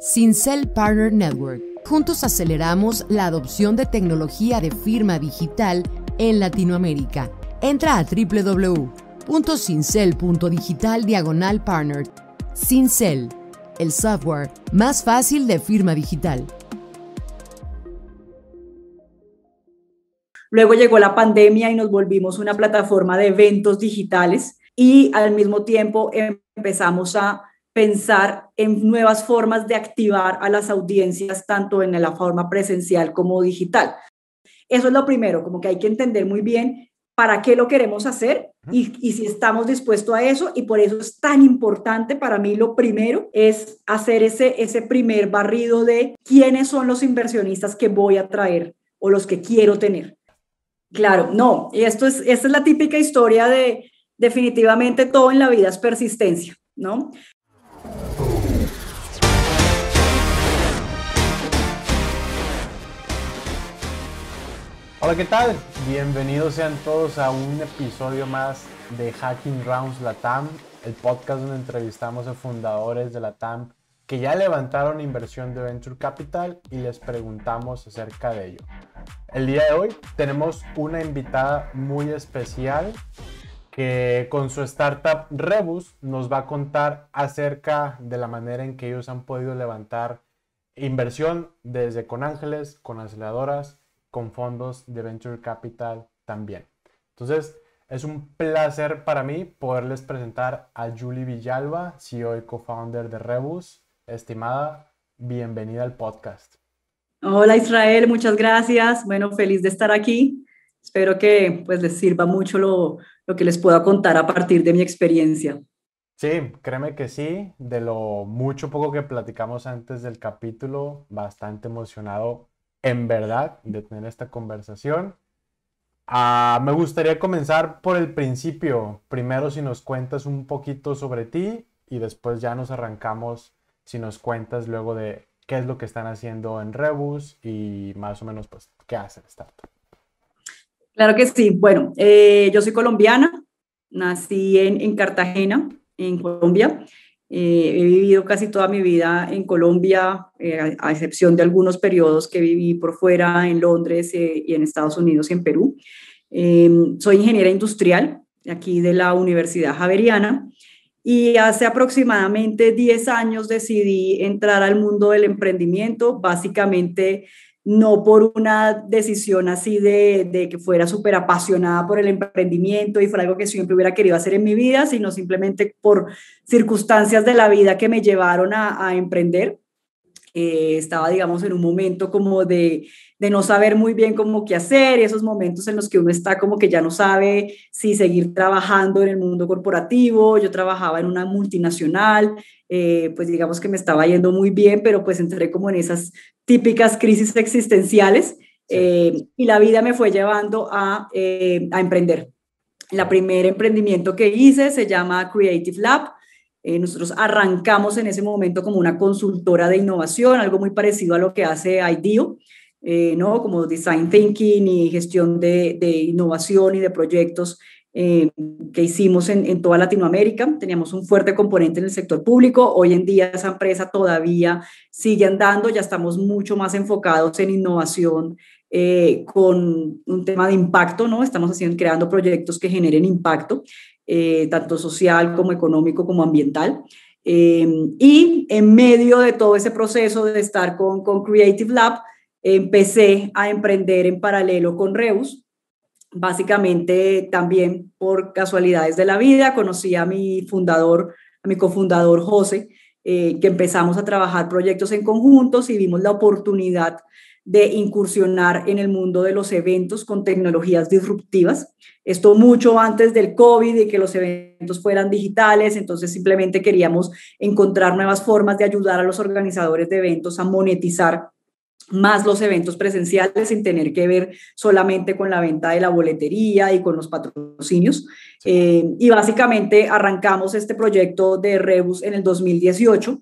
Sincel Partner Network. Juntos aceleramos la adopción de tecnología de firma digital en Latinoamérica. Entra a www.cincel.digital diagonal partner. el software más fácil de firma digital. Luego llegó la pandemia y nos volvimos una plataforma de eventos digitales y al mismo tiempo empezamos a pensar en nuevas formas de activar a las audiencias, tanto en la forma presencial como digital. Eso es lo primero, como que hay que entender muy bien para qué lo queremos hacer y, si estamos dispuestos a eso. Y por eso es tan importante para mí lo primero es hacer ese, ese primer barrido de quiénes son los inversionistas que voy a traer o los que quiero tener. Claro, no, y esto es, esta es la típica historia de definitivamente todo en la vida es persistencia, ¿no? Hola, ¿qué tal? Bienvenidos sean todos a un episodio más de Hacking Rounds Latam, el podcast donde entrevistamos a fundadores de Latam que ya levantaron inversión de Venture Capital y les preguntamos acerca de ello. El día de hoy tenemos una invitada muy especial que con su startup Rebus nos va a contar acerca de la manera en que ellos han podido levantar inversión desde con ángeles, con aceleradoras con fondos de Venture Capital también. Entonces, es un placer para mí poderles presentar a Julie Villalba, CEO y co-founder de Rebus. Estimada, bienvenida al podcast. Hola Israel, muchas gracias. Bueno, feliz de estar aquí. Espero que pues les sirva mucho lo, lo que les pueda contar a partir de mi experiencia. Sí, créeme que sí, de lo mucho poco que platicamos antes del capítulo, bastante emocionado en verdad de tener esta conversación. Ah, me gustaría comenzar por el principio. Primero si nos cuentas un poquito sobre ti y después ya nos arrancamos si nos cuentas luego de qué es lo que están haciendo en Rebus y más o menos pues qué hacen Startup. Claro que sí. Bueno, eh, yo soy colombiana, nací en, en Cartagena, en Colombia. Eh, he vivido casi toda mi vida en Colombia, eh, a, excepción de algunos periodos que viví por fuera, en Londres eh, y en Estados Unidos y en Perú. Em, soy ingeniera industrial aquí de la Universidad Javeriana y hace aproximadamente 10 años decidí entrar al mundo del emprendimiento, básicamente no por una decisión así de, que fuera súper apasionada por el emprendimiento y fuera algo que siempre hubiera querido hacer en mi vida, sino simplemente por circunstancias de la vida que me llevaron a, emprender. Eh, estaba, digamos, en un momento como de, de no saber muy bien cómo qué hacer y esos momentos en los que uno está como que ya no sabe si seguir trabajando en el mundo corporativo. Yo trabajaba en una multinacional, eh, pues digamos que me estaba yendo muy bien, pero pues entré como en esas típicas crisis existenciales eh, y la vida me fue llevando eh, a, emprender. La primer emprendimiento que hice se llama Creative Lab. nosotros arrancamos en ese momento como una consultora de innovación, algo muy parecido a lo que hace IDEO. Eh, ¿no? Como design thinking y gestión de, innovación y de proyectos eh, que hicimos en, toda Latinoamérica. Teníamos un fuerte componente en el sector público. Hoy en día esa empresa todavía sigue andando, ya estamos mucho más enfocados en innovación. Eh, con un tema de impacto, ¿no? Estamos haciendo, creando proyectos que generen impacto, tanto social como económico como ambiental. y en medio de todo ese proceso de estar con Creative Lab, empecé a emprender en paralelo con Reus. Básicamente también por casualidades de la vida conocí a mi fundador, a mi cofundador José, eh, que empezamos a trabajar proyectos en conjuntos y vimos la oportunidad de incursionar en el mundo de los eventos con tecnologías disruptivas. Esto mucho antes del COVID y que los eventos fueran digitales, entonces simplemente queríamos encontrar nuevas formas de ayudar a los organizadores de eventos a monetizar más los eventos presenciales sin tener que ver solamente con la venta de la boletería y con los patrocinios. Eh, y básicamente arrancamos este proyecto de Rebus en el 2018.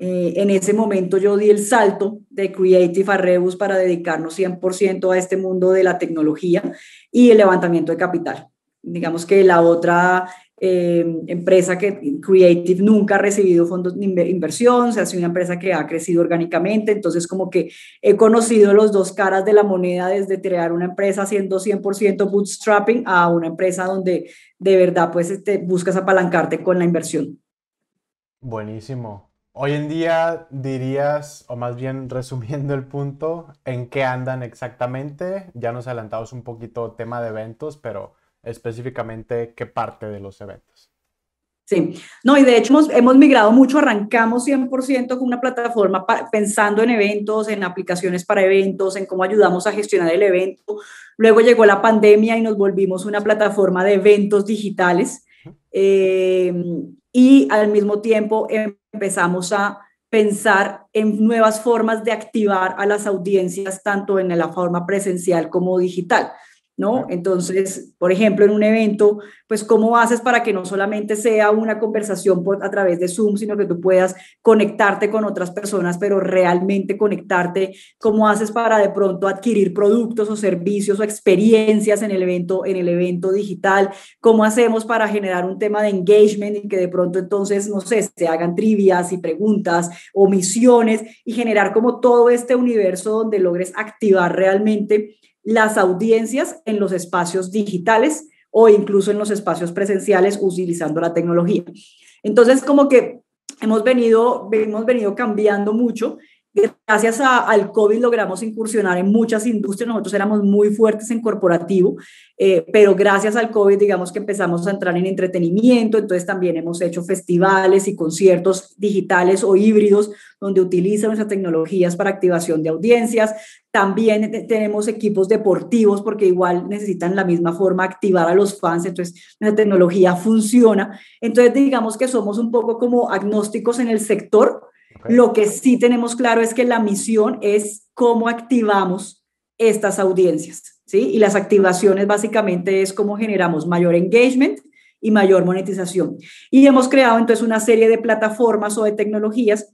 Eh, en ese momento yo di el salto de Creative a Rebus para dedicarnos 100% a este mundo de la tecnología y el levantamiento de capital. Digamos que la otra eh, empresa que Creative nunca ha recibido fondos de inversión, se hace una empresa que ha crecido orgánicamente, entonces como que he conocido los dos caras de la moneda desde crear una empresa haciendo 100% bootstrapping a una empresa donde de verdad pues este, buscas apalancarte con la inversión. Buenísimo. Hoy en día dirías, o más bien resumiendo el punto, ¿en qué andan exactamente? Ya nos adelantamos un poquito tema de eventos, pero específicamente qué parte de los eventos. Sí, no, y de hecho hemos, migrado mucho, arrancamos 100% con una plataforma pensando en eventos, en aplicaciones para eventos, en cómo ayudamos a gestionar el evento. Luego llegó la pandemia y nos volvimos una plataforma de eventos digitales. Eh, y al mismo tiempo empezamos a pensar en nuevas formas de activar a las audiencias, tanto en la forma presencial como digital. ¿no? Entonces, por ejemplo, en un evento, pues cómo haces para que no solamente sea una conversación por, a través de Zoom, sino que tú puedas conectarte con otras personas, pero realmente conectarte, cómo haces para de pronto adquirir productos o servicios o experiencias en el evento en el evento digital, cómo hacemos para generar un tema de engagement y que de pronto entonces, no sé, se hagan trivias y preguntas o misiones y generar como todo este universo donde logres activar realmente las audiencias en los espacios digitales o incluso en los espacios presenciales utilizando la tecnología. Entonces, como que hemos venido, hemos venido cambiando mucho Gracias al COVID logramos incursionar en muchas industrias. Nosotros éramos muy fuertes en corporativo, eh, pero gracias al COVID, digamos que empezamos a entrar en entretenimiento. Entonces también hemos hecho festivales y conciertos digitales o híbridos donde utilizan nuestras tecnologías para activación de audiencias. También tenemos equipos deportivos porque igual necesitan la misma forma activar a los fans. Entonces la tecnología funciona. Entonces digamos que somos un poco como agnósticos en el sector lo que sí tenemos claro es que la misión es cómo activamos estas audiencias, ¿sí? Y las activaciones básicamente es cómo generamos mayor engagement y mayor monetización. Y hemos creado entonces una serie de plataformas o de tecnologías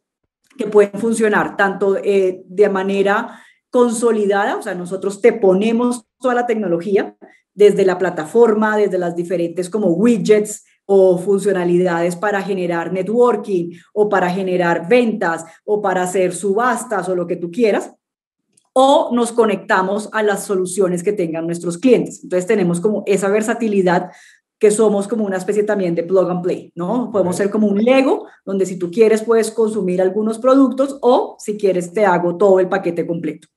que pueden funcionar tanto eh, de manera consolidada, o sea, nosotros te ponemos toda la tecnología desde la plataforma, desde las diferentes como widgets, o funcionalidades para generar networking o para generar ventas o para hacer subastas o lo que tú quieras, o nos conectamos a las soluciones que tengan nuestros clientes. Entonces tenemos como esa versatilidad que somos como una especie también de plug and play, ¿no? Podemos ser como un Lego, donde si tú quieres puedes consumir algunos productos o si quieres te hago todo el paquete completo.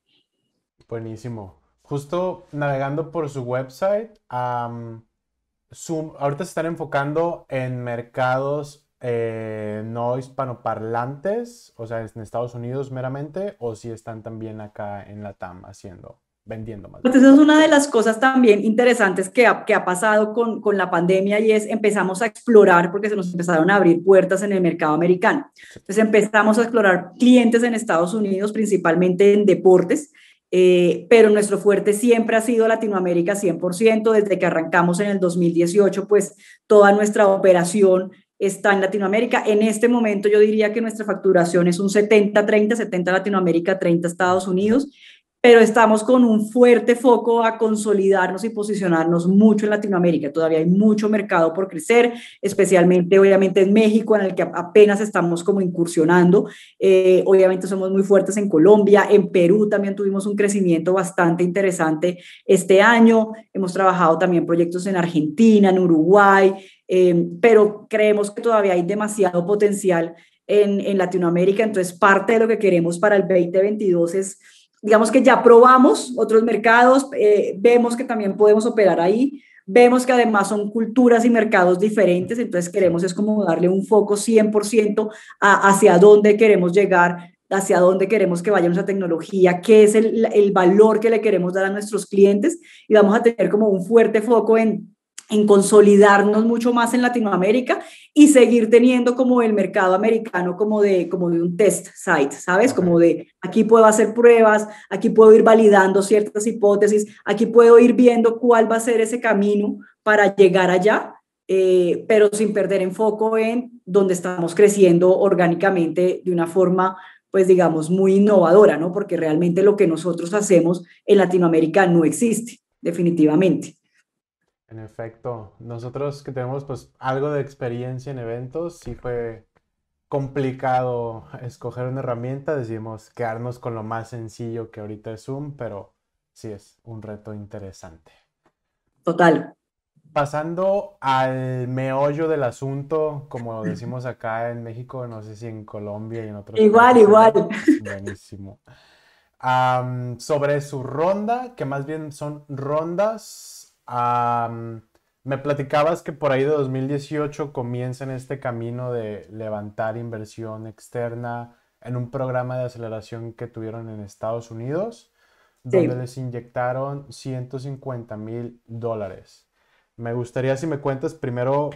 Buenísimo. Justo navegando por su website, ahorita se están enfocando en mercados eh, no hispanoparlantes, o sea, en Estados Unidos meramente, o si están también acá en la TAM haciendo, vendiendo más. Entonces, pues es una de las cosas también interesantes que ha, pasado con, con, la pandemia y es empezamos a explorar, porque se nos empezaron a abrir puertas en el mercado americano. Entonces empezamos a explorar clientes en Estados Unidos, principalmente en deportes, eh, pero nuestro fuerte siempre ha sido Latinoamérica 100%, desde que arrancamos en el 2018, pues toda nuestra operación está en Latinoamérica. En este momento yo diría que nuestra facturación es un 70-30, 70 Latinoamérica, 30 Estados Unidos, pero estamos con un fuerte foco a consolidarnos y posicionarnos mucho en Latinoamérica. Todavía hay mucho mercado por crecer, especialmente obviamente en México, en el que apenas estamos como incursionando. Eh, obviamente somos muy fuertes en Colombia, en Perú también tuvimos un crecimiento bastante interesante este año. Hemos trabajado también proyectos en Argentina, en Uruguay, eh, pero creemos que todavía hay demasiado potencial en, en Latinoamérica. Entonces, parte de lo que queremos para el 2022 es digamos que ya probamos otros mercados, eh, vemos que también podemos operar ahí, vemos que además son culturas y mercados diferentes, entonces queremos es como darle un foco 100% a, hacia dónde queremos llegar, hacia dónde queremos que vaya nuestra tecnología, qué es el, el valor que le queremos dar a nuestros clientes y vamos a tener como un fuerte foco en en consolidarnos mucho más en Latinoamérica y seguir teniendo como el mercado americano como de, como de un test site, ¿sabes? Como de aquí puedo hacer pruebas, aquí puedo ir validando ciertas hipótesis, aquí puedo ir viendo cuál va a ser ese camino para llegar allá, eh, pero sin perder enfoque en donde estamos creciendo orgánicamente de una forma pues digamos, muy innovadora, ¿no? Porque realmente lo que nosotros hacemos en Latinoamérica no existe, definitivamente. En efecto, nosotros que tenemos pues algo de experiencia en eventos, sí fue complicado escoger una herramienta, decidimos quedarnos con lo más sencillo que ahorita es Zoom, pero sí es un reto interesante. Total. Pasando al meollo del asunto, como decimos acá en México, no sé si en Colombia y en otros. Igual, países. igual. Buenísimo. sobre su ronda, que más bien son rondas me platicabas que por ahí de 2018 comienzan este camino de levantar inversión externa en un programa de aceleración que tuvieron en Estados Unidos, donde les inyectaron 150 mil dólares. Me gustaría si me cuentas primero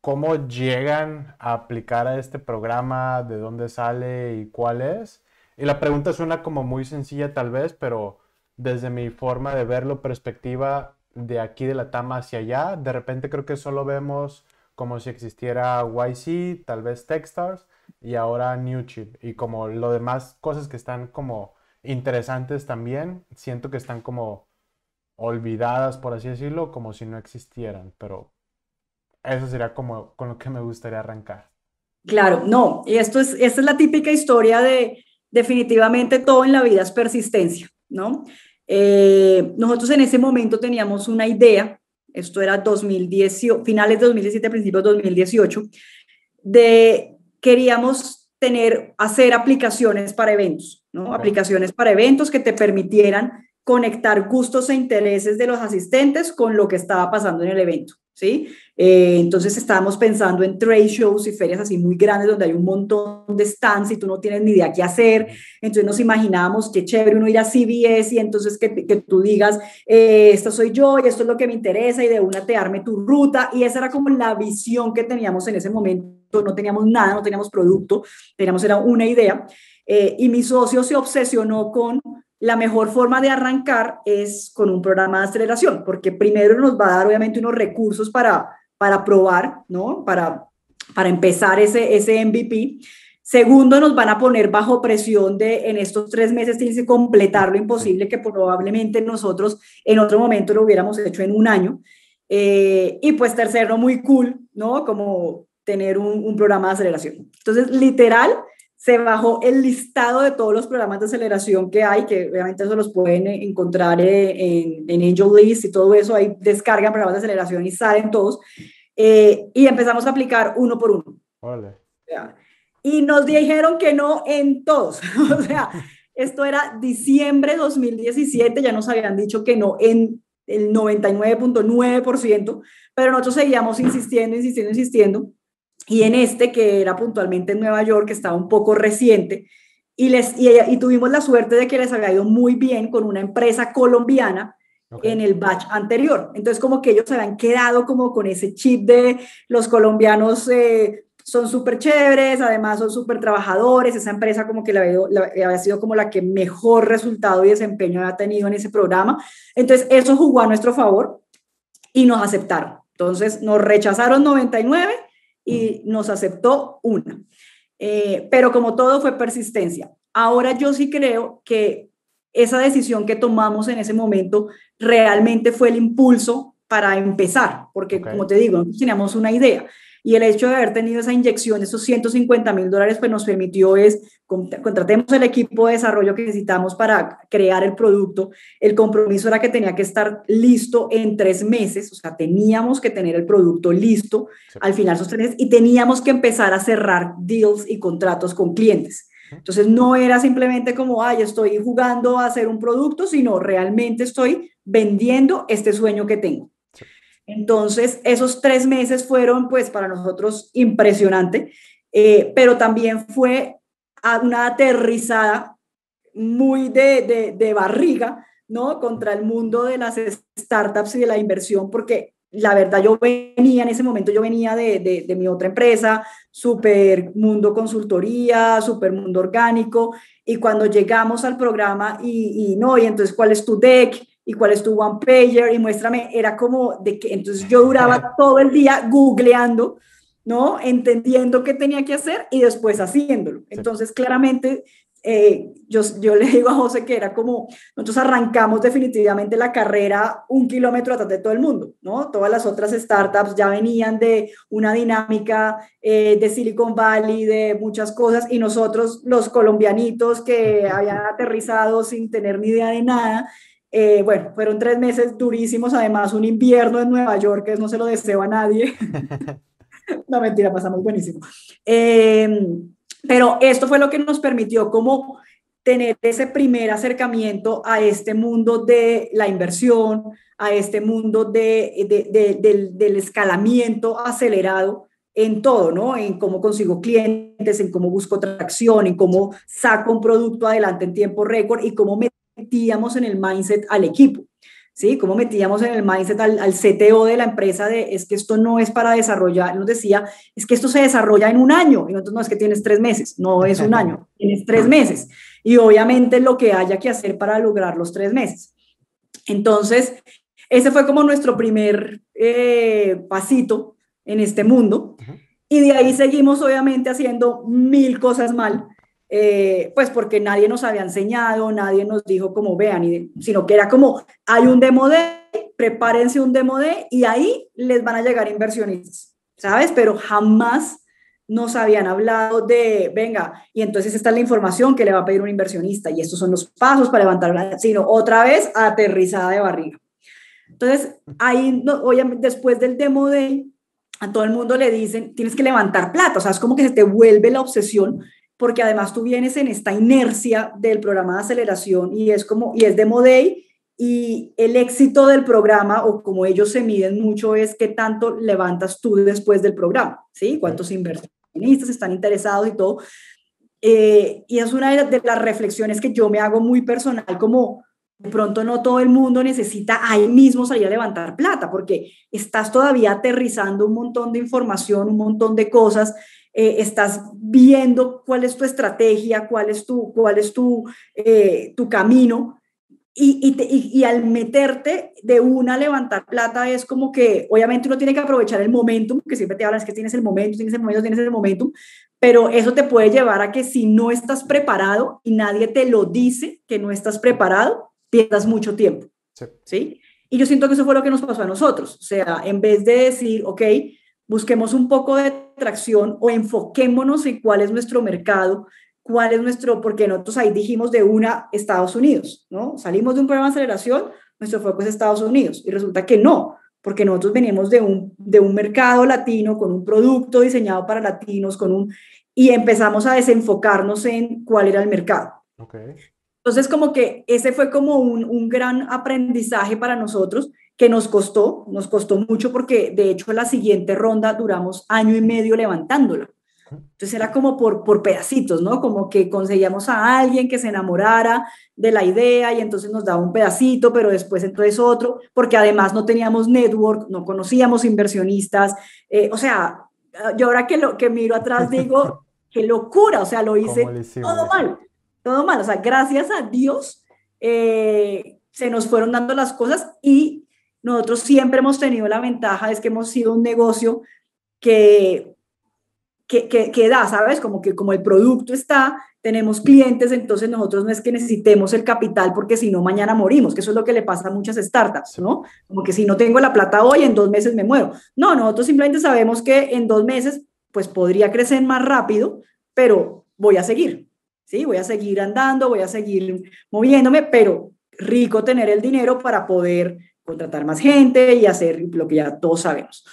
cómo llegan a aplicar a este programa, de dónde sale y cuál es. Y la pregunta suena como muy sencilla tal vez, pero desde mi forma de verlo, perspectiva, de aquí de la Tama hacia allá. De repente creo que solo vemos como si existiera YC, tal vez Techstars y ahora Newchip. Y como lo demás, cosas que están como interesantes también, siento que están como olvidadas, por así decirlo, como si no existieran. Pero eso sería como con lo que me gustaría arrancar. Claro, no. Y esto es, esta es la típica historia de definitivamente todo en la vida es persistencia, ¿no? Eh, nosotros en ese momento teníamos una idea, esto era finales de 2017, principios de 2018, de queríamos tener, hacer aplicaciones para eventos, ¿no? Aplicaciones para eventos que te permitieran conectar gustos e intereses de los asistentes con lo que estaba pasando en el evento. ¿sí? Eh, entonces estábamos pensando en trade shows y ferias así muy grandes donde hay un montón de stands y tú no tienes ni idea qué hacer. Entonces nos imaginábamos qué chévere uno ir a CBS y entonces que, que tú digas, eh, esta soy yo y esto es lo que me interesa y de una te arme tu ruta. Y esa era como la visión que teníamos en ese momento. No teníamos nada, no teníamos producto, teníamos era una idea. Eh, y mi socio se obsesionó con la mejor forma de arrancar es con un programa de aceleración, porque primero nos va a dar obviamente unos recursos para, para probar, ¿no? Para, para empezar ese, ese MVP. Segundo, nos van a poner bajo presión de en estos tres meses tienes que completar lo imposible que probablemente nosotros en otro momento lo hubiéramos hecho en un año. Eh, y pues tercero, muy cool, ¿no? Como tener un, un programa de aceleración. Entonces, literal, se bajó el listado de todos los programas de aceleración que hay, que obviamente eso los pueden encontrar en, en Angel List y todo eso, ahí descargan programas de aceleración y salen todos, eh, y empezamos a aplicar uno por uno. Y nos dijeron que no en todos, o sea, esto era diciembre 2017, ya nos habían dicho que no en el 99.9%, pero nosotros seguíamos insistiendo, insistiendo, insistiendo y en este que era puntualmente en Nueva York, que estaba un poco reciente, y, les, y, tuvimos la suerte de que les había ido muy bien con una empresa colombiana en el batch anterior. Entonces, como que ellos se habían quedado como con ese chip de los colombianos eh, son súper chéveres, además son súper trabajadores, esa empresa como que la había, había, sido como la que mejor resultado y desempeño había tenido en ese programa. Entonces, eso jugó a nuestro favor y nos aceptaron. Entonces, nos rechazaron 99 y nos aceptó una. Eh, pero como todo fue persistencia. Ahora yo sí creo que esa decisión que tomamos en ese momento realmente fue el impulso para empezar, porque como te digo, teníamos una idea y el hecho de haber tenido esa inyección, esos 150 mil dólares, pues nos permitió es, contratemos el equipo de desarrollo que necesitamos para crear el producto. El compromiso era que tenía que estar listo en tres meses, o sea, teníamos que tener el producto listo al final de esos tres meses y teníamos que empezar a cerrar deals y contratos con clientes. Entonces no era simplemente como, ay, estoy jugando a hacer un producto, sino realmente estoy vendiendo este sueño que tengo. Entonces, esos tres meses fueron, pues, para nosotros impresionante, eh, pero también fue una aterrizada muy de, barriga, ¿no? Contra el mundo de las startups y de la inversión, porque la verdad yo venía en ese momento, yo venía de, mi otra empresa, super mundo consultoría, super mundo orgánico, y cuando llegamos al programa y, y no, y entonces cuál es tu deck, y cuál es tu one pager y muéstrame, era como de que entonces yo duraba todo el día googleando, ¿no? Entendiendo qué tenía que hacer y después haciéndolo. Entonces, claramente, eh, yo, yo le digo a José que era como, nosotros arrancamos definitivamente la carrera un kilómetro atrás de todo el mundo, ¿no? Todas las otras startups ya venían de una dinámica eh, de Silicon Valley, de muchas cosas, y nosotros, los colombianitos que habían aterrizado sin tener ni idea de nada, eh, bueno, fueron tres meses durísimos, además un invierno en Nueva York, que no se lo deseo a nadie. no, mentira, pasamos buenísimo. Em, pero esto fue lo que nos permitió como tener ese primer acercamiento a este mundo de la inversión, a este mundo de, del, del, escalamiento acelerado en todo, ¿no? En cómo consigo clientes, en cómo busco tracción, en cómo saco un producto adelante en tiempo récord y cómo me metíamos en el mindset al equipo. ¿Sí? Cómo metíamos en el mindset al, CTO de la empresa de es que esto no es para desarrollar, nos decía, es que esto se desarrolla en un año, y nosotros no es que tienes tres meses, no es un año, tienes tres meses, y obviamente lo que haya que hacer para lograr los tres meses. Entonces, ese fue como nuestro primer eh, pasito en este mundo, y de ahí seguimos obviamente haciendo mil cosas mal, eh, pues porque nadie nos había enseñado, nadie nos dijo cómo vean, y, sino que era como hay un demo de, prepárense un demo de y ahí les van a llegar inversionistas, ¿sabes? Pero jamás nos habían hablado de, venga, y entonces esta es la información que le va a pedir un inversionista y estos son los pasos para levantar la sino otra vez aterrizada de barriga. Entonces, ahí, no, obviamente, después del demo de, a todo el mundo le dicen, tienes que levantar plata, o sea, es como que se te vuelve la obsesión porque además tú vienes en esta inercia del programa de aceleración y es como, y es de Moday, y el éxito del programa, o como ellos se miden mucho, es qué tanto levantas tú después del programa, ¿sí? Cuántos inversionistas están interesados y todo. Eh, y es una de las reflexiones que yo me hago muy personal, como de pronto no todo el mundo necesita ahí mismo salir a levantar plata, porque estás todavía aterrizando un montón de información, un montón de cosas, eh, estás viendo cuál es tu estrategia, cuál es tu, cuál es tu, eh, tu camino. Y, y, al meterte de una a levantar plata es como que, obviamente uno tiene que aprovechar el momento que siempre te hablan es que tienes el momento, tienes el momento, tienes el momentum, pero eso te puede llevar a que si no estás preparado y nadie te lo dice que no estás preparado, pierdas mucho tiempo. ¿sí? Y yo siento que eso fue lo que nos pasó a nosotros. O sea, en vez de decir, ok, busquemos un poco de tracción o enfoquémonos en cuál es nuestro mercado, cuál es nuestro, porque nosotros ahí dijimos de una Estados Unidos, ¿no? Salimos de un programa de aceleración, nuestro foco es Estados Unidos y resulta que no, porque nosotros venimos de un, de un mercado latino, con un producto diseñado para latinos, con un, y empezamos a desenfocarnos en cuál era el mercado. Entonces, como que ese fue como un, un gran aprendizaje para nosotros que nos costó, nos costó mucho porque de hecho la siguiente ronda duramos año y medio levantándola. Entonces era como por, por pedacitos, ¿no? Como que conseguíamos a alguien que se enamorara de la idea y entonces nos daba un pedacito, pero después entonces otro, porque además no teníamos network, no conocíamos inversionistas. Eh, o sea, yo ahora que, lo, que miro atrás digo, qué locura, o sea, lo hice todo mal, todo mal. O sea, gracias a Dios eh, se nos fueron dando las cosas y nosotros siempre hemos tenido la ventaja, es que hemos sido un negocio que, que, que, da, ¿sabes? Como que como el producto está, tenemos clientes, entonces nosotros no es que necesitemos el capital porque si no mañana morimos, que eso es lo que le pasa a muchas startups, ¿no? Como que si no tengo la plata hoy, en dos meses me muero. No, nosotros simplemente sabemos que en dos meses pues podría crecer más rápido, pero voy a seguir, ¿sí? Voy a seguir andando, voy a seguir moviéndome, pero rico tener el dinero para poder contratar más gente y hacer lo que ya todos sabemos.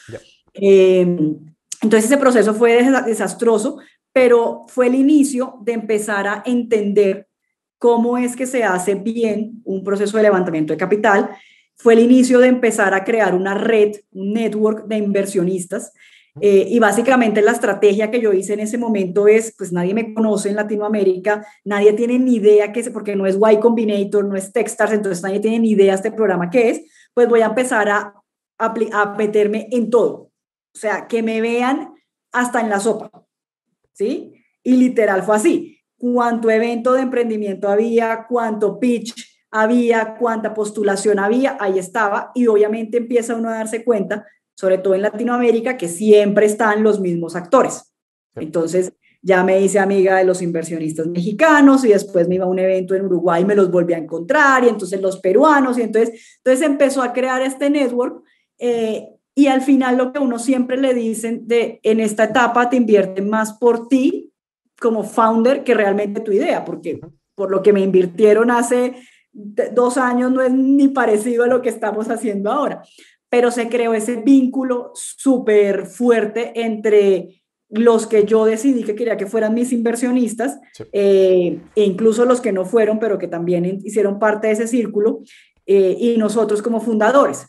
Em, entonces ese proceso fue desastroso, pero fue el inicio de empezar a entender cómo es que se hace bien un proceso de levantamiento de capital. Fue el inicio de empezar a crear una red, un network de inversionistas. Eh, y básicamente la estrategia que yo hice en ese momento es, pues nadie me conoce en Latinoamérica, nadie tiene ni idea qué es, porque no es Y Combinator, no es Techstars, entonces nadie tiene ni idea este programa que es pues voy a empezar a, meterme en todo. O sea, que me vean hasta en la sopa. ¿Sí? Y literal fue así. Cuánto evento de emprendimiento había, cuánto pitch había, cuánta postulación había, ahí estaba. Y obviamente empieza uno a darse cuenta, sobre todo en Latinoamérica, que siempre están los mismos actores. Entonces, ya me hice amiga de los inversionistas mexicanos y después me iba a un evento en Uruguay y me los volví a encontrar y entonces los peruanos y entonces, entonces empezó a crear este network eh, y al final lo que uno siempre le dicen de en esta etapa te invierten más por ti como founder que realmente tu idea, porque por lo que me invirtieron hace dos años no es ni parecido a lo que estamos haciendo ahora, pero se creó ese vínculo súper fuerte entre los que yo decidí que quería que fueran mis inversionistas, eh, e incluso los que no fueron, pero que también hicieron parte de ese círculo, eh, y nosotros como fundadores.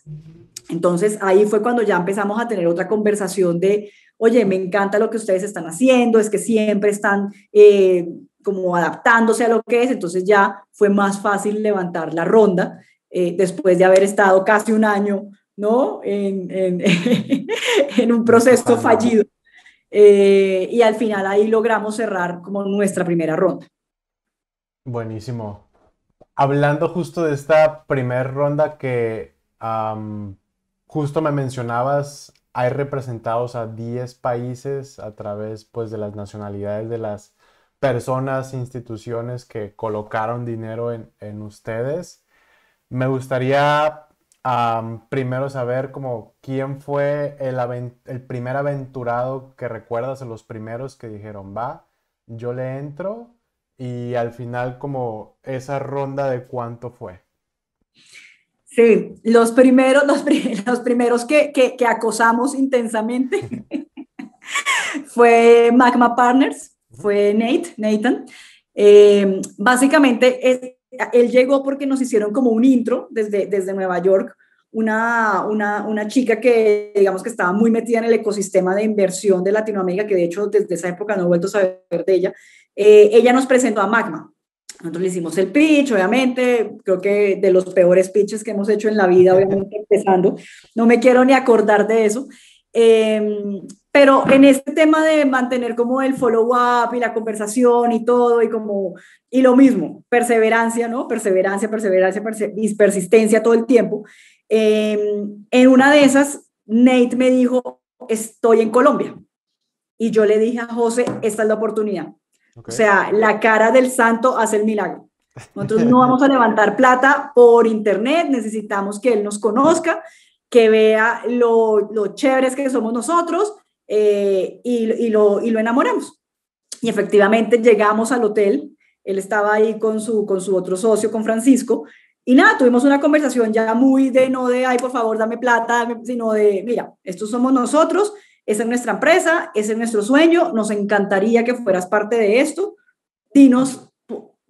Entonces ahí fue cuando ya empezamos a tener otra conversación de, oye, me encanta lo que ustedes están haciendo, es que siempre están eh, como adaptándose a lo que es, entonces ya fue más fácil levantar la ronda después de haber estado casi un año, ¿no? en un proceso fallido eh, y al final ahí logramos cerrar como nuestra primera ronda. Buenísimo. Hablando justo de esta primera ronda que justo me mencionabas, hay representados a 10 países a través pues de las nacionalidades de las personas, instituciones que colocaron dinero en, en ustedes. Me gustaría primero saber como quién fue el, primer aventurado que recuerdas, los primeros que dijeron, va, yo le entro y al final como esa ronda de cuánto fue. Sí, los primeros, los, los primeros que, que, acosamos intensamente fue Magma Partners, fue Nate, Nathan. Em, básicamente, es, él llegó porque nos hicieron como un intro desde, desde Nueva York, una, una, chica que, digamos, que estaba muy metida en el ecosistema de inversión de Latinoamérica, que de hecho desde esa época no he vuelto a saber de ella, eh, ella nos presentó a Magma. Nosotros le hicimos el pitch, obviamente, creo que de los peores pitches que hemos hecho en la vida, obviamente empezando, no me quiero ni acordar de eso. Em, pero en este tema de mantener como el follow-up y la conversación y todo, y como, y lo mismo, perseverancia, ¿no? Perseverancia, perseverancia, persistencia todo el tiempo. Em, en una de esas, Nate me dijo, estoy en Colombia. Y yo le dije a José, esta es la oportunidad. O sea, la cara del santo hace el milagro. Nosotros no vamos a levantar plata por internet, necesitamos que él nos conozca, que vea lo, lo chéveres que somos nosotros eh, y, lo, y lo enamoramos. Y efectivamente llegamos al hotel, él estaba ahí con su, con su otro socio, con Francisco, y nada, tuvimos una conversación ya muy de no de, ay, por favor, dame plata, sino de, mira, estos somos nosotros, esa es nuestra empresa, ese es nuestro sueño, nos encantaría que fueras parte de esto, dinos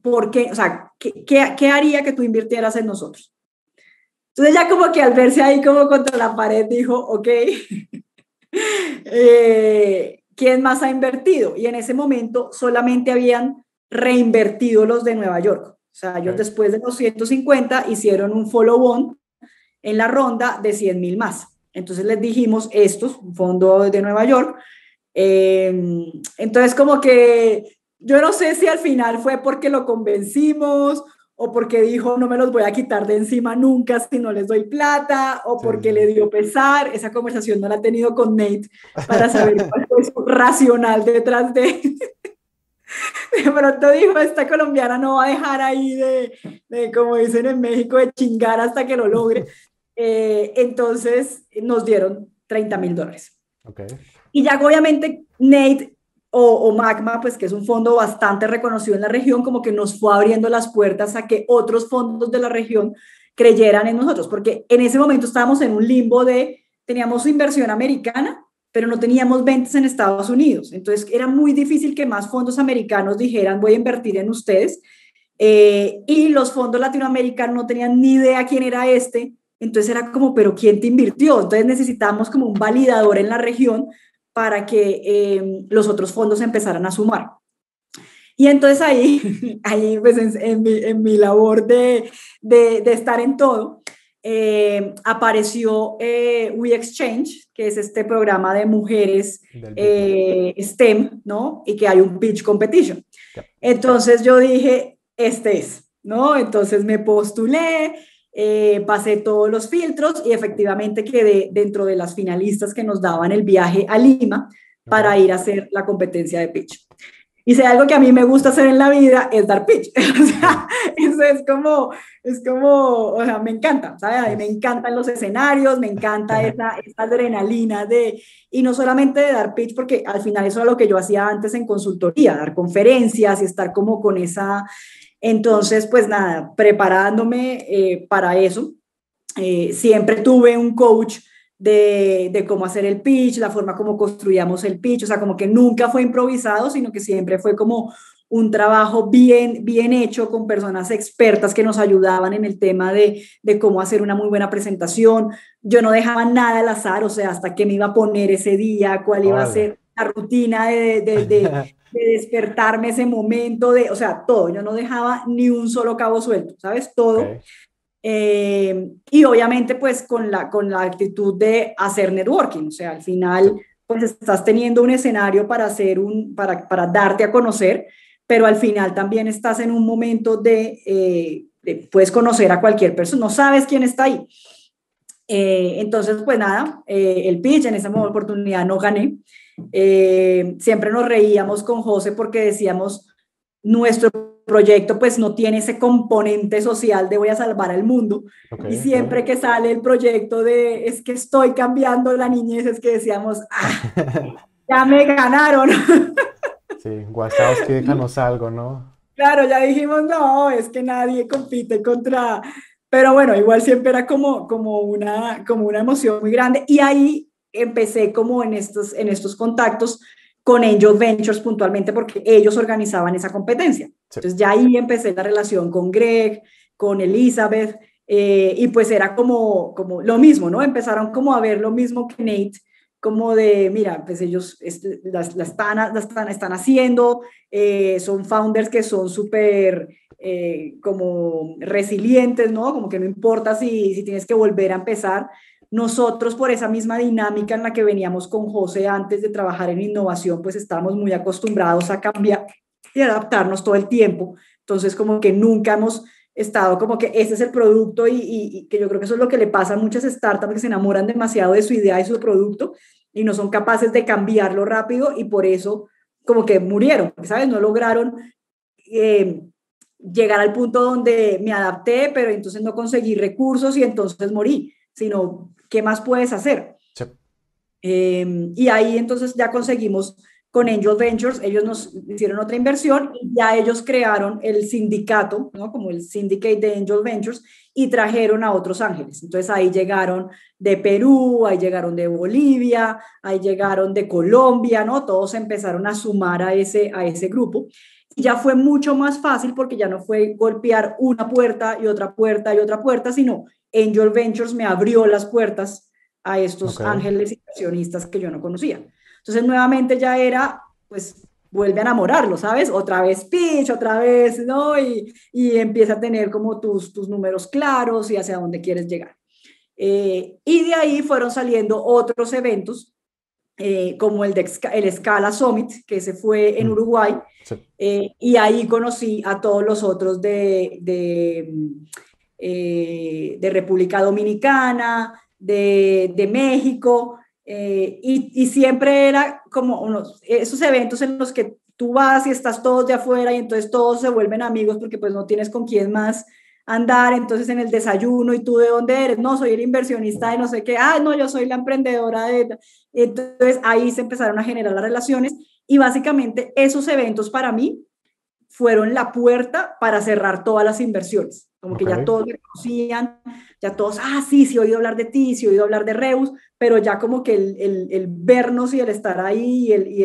por qué, o sea, qué, qué, qué haría que tú invirtieras en nosotros. Entonces ya como que al verse ahí como contra la pared dijo, ok, Eh, ¿quién más ha invertido? Y en ese momento solamente habían reinvertido los de Nueva York. O sea, ellos después de los 150 hicieron un follow-on en la ronda de 100 mil más. Entonces les dijimos, estos, un fondo de Nueva York. Em, entonces como que yo no sé si al final fue porque lo convencimos o porque dijo no me los voy a quitar de encima nunca si no les doy plata, o porque le dio pesar. Esa conversación no la ha tenido con Nate para saber cuál es su racional detrás de... de pronto dijo, esta colombiana no va a dejar ahí de, de como dicen en México, de chingar hasta que lo logre. Eh, entonces nos dieron 30 mil dólares. Y ya obviamente Nate o, Magma, pues que es un fondo bastante reconocido en la región, como que nos fue abriendo las puertas a que otros fondos de la región creyeran en nosotros, porque en ese momento estábamos en un limbo de, teníamos inversión americana, pero no teníamos ventas en Estados Unidos. Entonces era muy difícil que más fondos americanos dijeran, voy a invertir en ustedes. Eh, y los fondos latinoamericanos no tenían ni idea quién era este. Entonces era como, pero ¿quién te invirtió? Entonces necesitábamos como un validador en la región para que eh, los otros fondos empezaran a sumar. Y entonces ahí, ahí pues en, mi, labor de, estar en todo, eh, apareció eh, We Exchange, que es este programa de mujeres STEM, ¿no? Y que hay un pitch competition. Entonces yo dije, este es, ¿no? Entonces me postulé, eh, pasé todos los filtros y efectivamente quedé dentro de las finalistas que nos daban el viaje a Lima para ir a hacer la competencia de pitch. Y si algo que a mí me gusta hacer en la vida es dar pitch. o sea, eso es como, es como, o sea, me encanta, ¿sabes? me encantan los escenarios, me encanta esa, esa, adrenalina de, y no solamente de dar pitch, porque al final eso era lo que yo hacía antes en consultoría, dar conferencias y estar como con esa, entonces, pues nada, preparándome eh, para eso, eh, siempre tuve un coach de, cómo hacer el pitch, la forma como construíamos el pitch, o sea, como que nunca fue improvisado, sino que siempre fue como un trabajo bien, bien hecho con personas expertas que nos ayudaban en el tema de, cómo hacer una muy buena presentación. Yo no dejaba nada al azar, o sea, hasta qué me iba a poner ese día, cuál iba a ser la rutina de, de despertarme ese momento, de, o sea, todo, yo no dejaba ni un solo cabo suelto, ¿sabes? Todo. Eh, y obviamente pues con la, con la actitud de hacer networking, o sea, al final pues estás teniendo un escenario para hacer un, para, para darte a conocer, pero al final también estás en un momento de, eh, puedes conocer a cualquier persona, no sabes quién está ahí. Eh, entonces, pues nada, el pitch en esa oportunidad no gané, eh, siempre nos reíamos con José porque decíamos, nuestro proyecto pues no tiene ese componente social de voy a salvar al mundo. y siempre que sale el proyecto de es que estoy cambiando la niñez, es que decíamos, ah, ya me ganaron. Sí, que déjanos algo, ¿no? Claro, ya dijimos, no, es que nadie compite contra... Pero bueno, igual siempre era como, como, una, como una emoción muy grande. Y ahí empecé como en estos, en estos contactos con Angel Ventures puntualmente porque ellos organizaban esa competencia. Entonces ya ahí empecé la relación con Greg, con Elizabeth, eh, y pues era como, como lo mismo, ¿no? Empezaron como a ver lo mismo que Nate, como de, mira, pues ellos las, están, están, están, haciendo, eh, son founders que son súper eh, como resilientes, ¿no? Como que no importa si, si tienes que volver a empezar. Nosotros por esa misma dinámica en la que veníamos con José antes de trabajar en innovación, pues estábamos muy acostumbrados a cambiar y adaptarnos todo el tiempo. Entonces como que nunca hemos estado como que ese es el producto y, que yo creo que eso es lo que le pasa a muchas startups que se enamoran demasiado de su idea y su producto y no son capaces de cambiarlo rápido y por eso como que murieron, ¿sabes? No lograron eh, llegar al punto donde me adapté, pero entonces no conseguí recursos y entonces morí, sino ¿qué más puedes hacer? Em, y ahí entonces ya conseguimos con Angel Ventures, ellos nos hicieron otra inversión y ya ellos crearon el sindicato, ¿no? Como el syndicate de Angel Ventures y trajeron a otros ángeles. Entonces ahí llegaron de Perú, ahí llegaron de Bolivia, ahí llegaron de Colombia, ¿no? Todos empezaron a sumar a ese, a ese grupo ya fue mucho más fácil porque ya no fue golpear una puerta y otra puerta y otra puerta, sino Angel Ventures me abrió las puertas a estos ángeles y inversionistas que yo no conocía. Entonces, nuevamente ya era, pues, vuelve a enamorarlo, ¿sabes? Otra vez pitch, otra vez, ¿no? Y, y empieza a tener como tus, tus números claros y hacia dónde quieres llegar. Eh, y de ahí fueron saliendo otros eventos eh, como el de el Scala Summit, que se fue en mm. Uruguay, eh, y ahí conocí a todos los otros de, de, eh, República Dominicana, de, de México, y, y, siempre era como unos, esos eventos en los que tú vas y estás todos de afuera y entonces todos se vuelven amigos porque pues no tienes con quién más andar, entonces en el desayuno, ¿y tú de dónde eres? No, soy el inversionista de no sé qué, ah, no, yo soy la emprendedora de... Entonces ahí se empezaron a generar las relaciones y básicamente esos eventos para mí fueron la puerta para cerrar todas las inversiones. Como que ya todos me conocían, ya todos, ah, sí, sí, he oído hablar de ti, sí, he oído hablar de Reus, pero ya como que el, el, el vernos y el estar ahí y el, y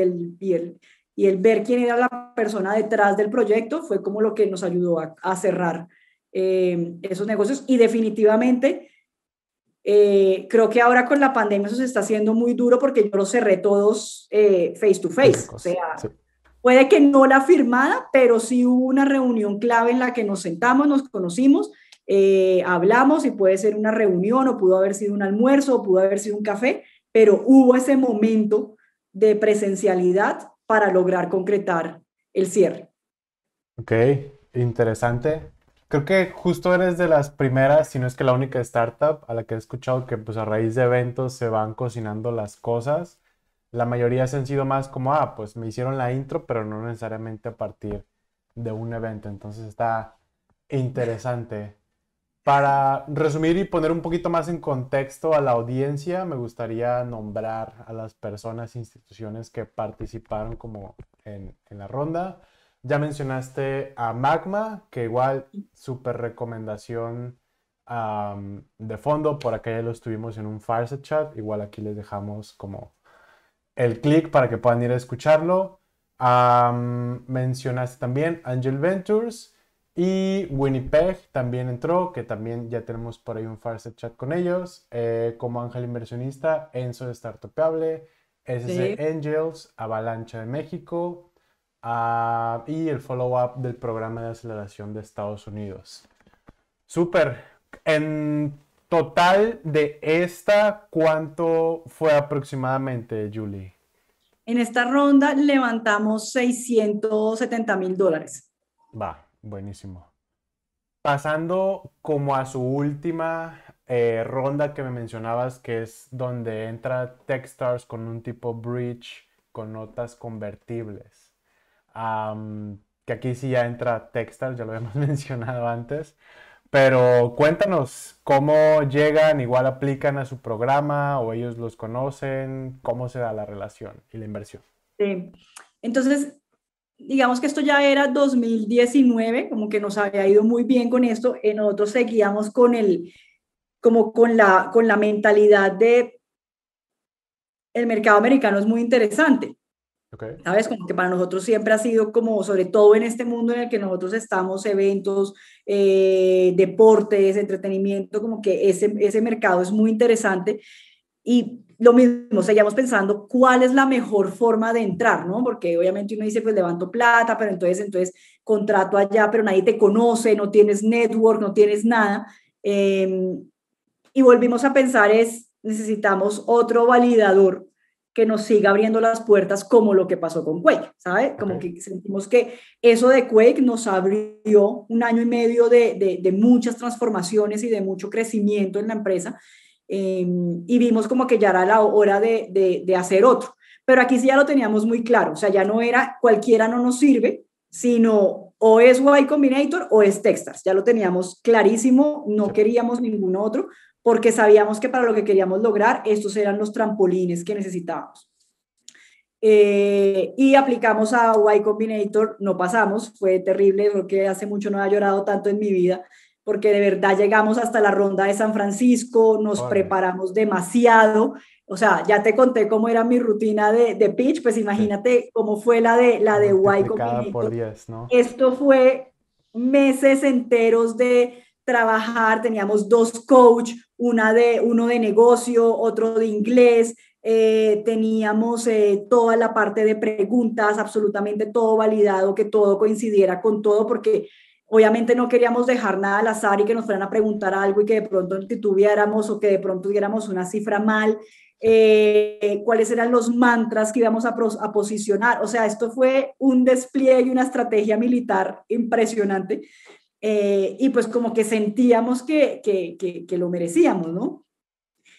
el, y el, ver quién era la persona detrás del proyecto fue como lo que nos ayudó a, a cerrar eh, esos negocios y definitivamente eh, creo que ahora con la pandemia eso se está haciendo muy duro porque yo los cerré todos eh, face to face. O sea, puede que no la firmada, pero sí hubo una reunión clave en la que nos sentamos, nos conocimos, hablamos y puede ser una reunión o pudo haber sido un almuerzo o pudo haber sido un café, pero hubo ese momento de presencialidad para lograr concretar el cierre. Ok, interesante. Creo que justo eres de las primeras, si no es que la única startup a la que he escuchado que pues a raíz de eventos se van cocinando las cosas. La mayoría se han sido más como, ah, pues me hicieron la intro, pero no necesariamente a partir de un evento. Entonces está interesante. Para resumir y poner un poquito más en contexto a la audiencia, me gustaría nombrar a las personas, e instituciones que participaron como en la ronda. Ya mencionaste a Magma, que igual súper recomendación de fondo. Por acá ya lo estuvimos en un Farset Chat. Igual aquí les dejamos como el clic para que puedan ir a escucharlo. mencionaste también Angel Ventures y Winnipeg también entró, que también ya tenemos por ahí un Farset Chat con ellos. Eh, como Ángel Inversionista, Enzo de Startupable, SC Angels, Avalancha de México. Ah, y el follow-up del programa de aceleración de Estados Unidos. super En total de esta, ¿cuánto fue aproximadamente, Julie? En esta ronda levantamos 670 mil dólares. Va, buenísimo. Pasando como a su última eh, ronda que me mencionabas, que es donde entra Techstars con un tipo bridge con notas convertibles que aquí sí ya entra Textal, ya lo habíamos mencionado antes. Pero cuéntanos cómo llegan, igual aplican a su programa o ellos los conocen, cómo se da la relación y la inversión. Sí, entonces, digamos que esto ya era 2019, como que nos había ido muy bien con esto. Y nosotros seguíamos con el, como con la, con la mentalidad de el mercado americano es muy interesante. ¿Sabes? Como que para nosotros siempre ha sido como, sobre todo en este mundo en el que nosotros estamos, eventos, eh, deportes, entretenimiento, como que ese, ese mercado es muy interesante. Y lo mismo, seguíamos pensando cuál es la mejor forma de entrar, ¿no? Porque obviamente uno dice, pues levanto plata, pero entonces, entonces contrato allá, pero nadie te conoce, no tienes network, no tienes nada. Em, y volvimos a pensar es, necesitamos otro validador que nos siga abriendo las puertas como lo que pasó con Quake, ¿sabe? Como que sentimos que eso de Quake nos abrió un año y medio de, de, muchas transformaciones y de mucho crecimiento en la empresa em, y vimos como que ya era la hora de, de, hacer otro. Pero aquí sí ya lo teníamos muy claro, o sea, ya no era cualquiera no nos sirve, sino o es Y Combinator o es Techstars, ya lo teníamos clarísimo, no queríamos ningún otro, porque sabíamos que para lo que queríamos lograr, estos eran los trampolines que necesitábamos. Eh, y aplicamos a Y Combinator, no pasamos, fue terrible, porque hace mucho no había llorado tanto en mi vida, porque de verdad llegamos hasta la ronda de San Francisco, nos preparamos demasiado, o sea, ya te conté cómo era mi rutina de, de pitch, pues imagínate cómo fue la de, la de Y Combinator. Esto fue meses enteros de trabajar, teníamos dos coach, una de, uno de negocio, otro de inglés, eh, teníamos eh, toda la parte de preguntas, absolutamente todo validado, que todo coincidiera con todo, porque obviamente no queríamos dejar nada al azar y que nos fueran a preguntar algo y que de pronto titubiéramos o que de pronto diéramos una cifra mal, eh, cuáles eran los mantras que íbamos a, a posicionar. O sea, esto fue un despliegue, y una estrategia militar impresionante eh, y pues como que sentíamos que, que, que, lo merecíamos, ¿no?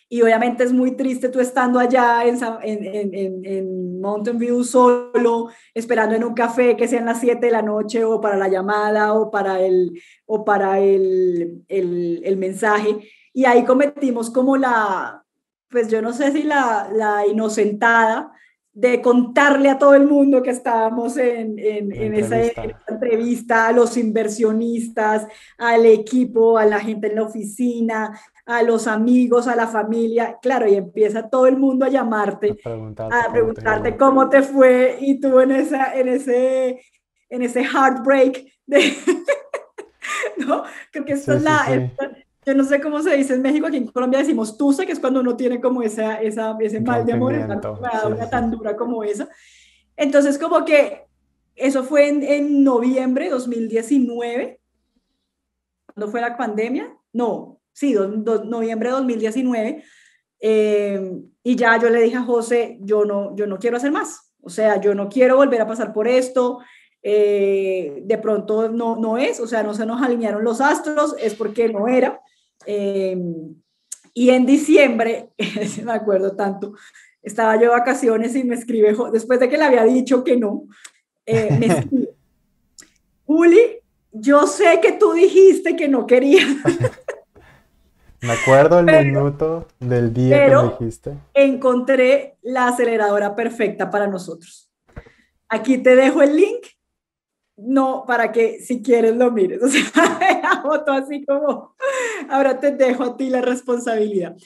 Y obviamente es muy triste tú estando allá en, en, en, en Mountain View solo, esperando en un café que sean las 7 de la noche o para la llamada o para el, o para el, el, el mensaje. Y ahí cometimos como la, pues yo no sé si la, la inocentada, de contarle a todo el mundo que estábamos en, esa, entrevista, a los inversionistas, al equipo, a la gente en la oficina, a los amigos, a la familia. Claro, y empieza todo el mundo a llamarte, a preguntarte, cómo, te fue y tú en, en, ese, en ese heartbreak de... ¿no? Creo que es la yo no sé cómo se dice en México, aquí en Colombia decimos tusa, que es cuando uno tiene como esa, esa ese mal de amor, una tan dura como esa. Entonces, como que eso fue en, en noviembre de 2019, cuando fue la pandemia, no, sí, noviembre de 2019, eh, y ya yo le dije a José, yo no, yo no quiero hacer más, o sea, yo no quiero volver a pasar por esto, eh, de pronto no, no es, o sea, no se nos alinearon los astros, es porque no era. Em, y en diciembre, me acuerdo tanto, estaba yo de vacaciones y me escribe, después de que le había dicho que no, eh, me escribe, Juli, yo sé que tú dijiste que no querías. Me acuerdo el minuto del día que dijiste. Encontré la aceleradora perfecta para nosotros. Aquí te dejo el link no, para que si quieres lo mires. O sea, la foto así como, ahora te dejo a ti la responsabilidad.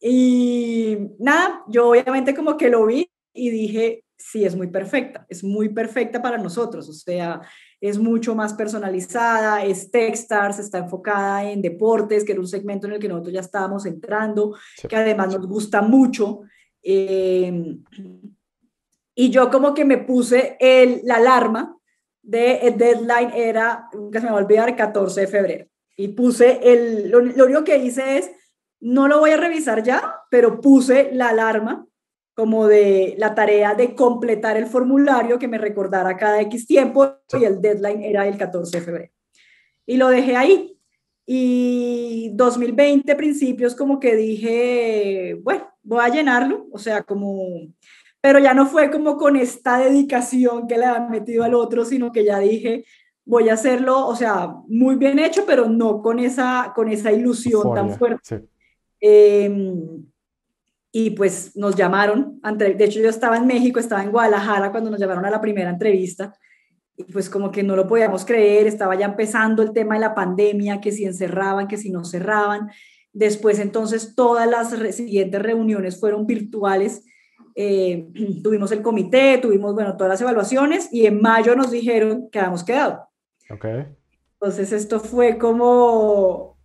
Y nada, yo obviamente como que lo vi y dije, sí, es muy perfecta, es muy perfecta para nosotros, o sea, es mucho más personalizada, es se está enfocada en deportes, que era un segmento en el que nosotros ya estábamos entrando, que además nos gusta mucho. Eh, y yo como que me puse el, la alarma de el eh, deadline era, nunca se me va a olvidar, 14 de febrero. Y puse el, lo, lo único que hice es, no lo voy a revisar ya, pero puse la alarma como de la tarea de completar el formulario que me recordara cada X tiempo y el deadline era el 14 de febrero. Y lo dejé ahí. Y 2020 principios como que dije, bueno, voy a llenarlo, o sea, como pero ya no fue como con esta dedicación que le han metido al otro, sino que ya dije, voy a hacerlo, o sea, muy bien hecho, pero no con esa, con esa ilusión tan fuerte. Em, y pues nos llamaron, de hecho yo estaba en México, estaba en Guadalajara cuando nos llamaron a la primera entrevista, y pues como que no lo podíamos creer, estaba ya empezando el tema de la pandemia, que si encerraban, que si no cerraban. Después entonces todas las siguientes reuniones fueron virtuales eh, tuvimos el comité, tuvimos, bueno, todas las evaluaciones y en mayo nos dijeron que habíamos quedado. Entonces esto fue como,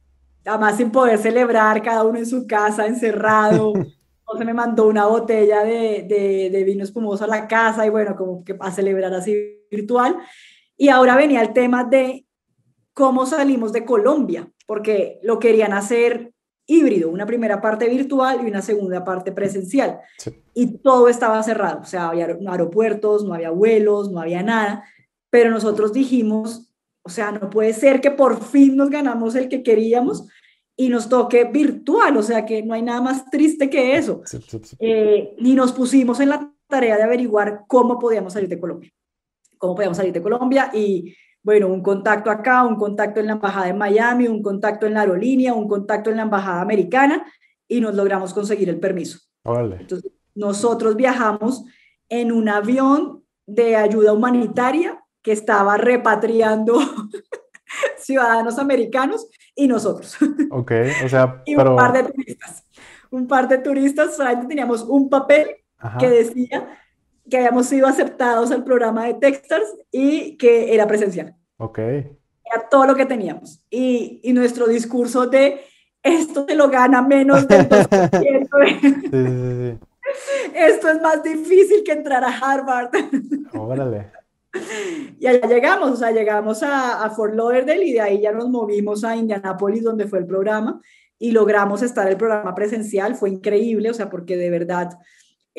además sin poder celebrar, cada uno en su casa, encerrado. Entonces me mandó una botella de, de, de vino espumoso a la casa y bueno, como que a celebrar así virtual. Y ahora venía el tema de cómo salimos de Colombia, porque lo querían hacer híbrido, una primera parte virtual y una segunda parte presencial. Y todo estaba cerrado, o sea, había aeropuertos, no había vuelos, no había nada, pero nosotros dijimos, o sea, no puede ser que por fin nos ganamos el que queríamos y nos toque virtual, o sea, que no hay nada más triste que eso. Eh, y nos pusimos en la tarea de averiguar cómo podíamos salir de Colombia, cómo podíamos salir de Colombia y bueno, un contacto acá, un contacto en la Embajada de Miami, un contacto en la aerolínea, un contacto en la Embajada Americana y nos logramos conseguir el permiso. nosotros viajamos en un avión de ayuda humanitaria que estaba repatriando ciudadanos americanos y nosotros. Ok, o sea, un par de turistas. Un par de turistas, solamente teníamos un papel que decía que habíamos sido aceptados al programa de Texters y que era presencial. Ok. Era todo lo que teníamos. Y, y nuestro discurso de esto te lo gana menos del 2%. sí, sí, sí. Esto es más difícil que entrar a Harvard. Órale. Y allá llegamos, o sea, llegamos a, Fort Lauderdale y de ahí ya nos movimos a Indianápolis, donde fue el programa, y logramos estar el programa presencial. Fue increíble, o sea, porque de verdad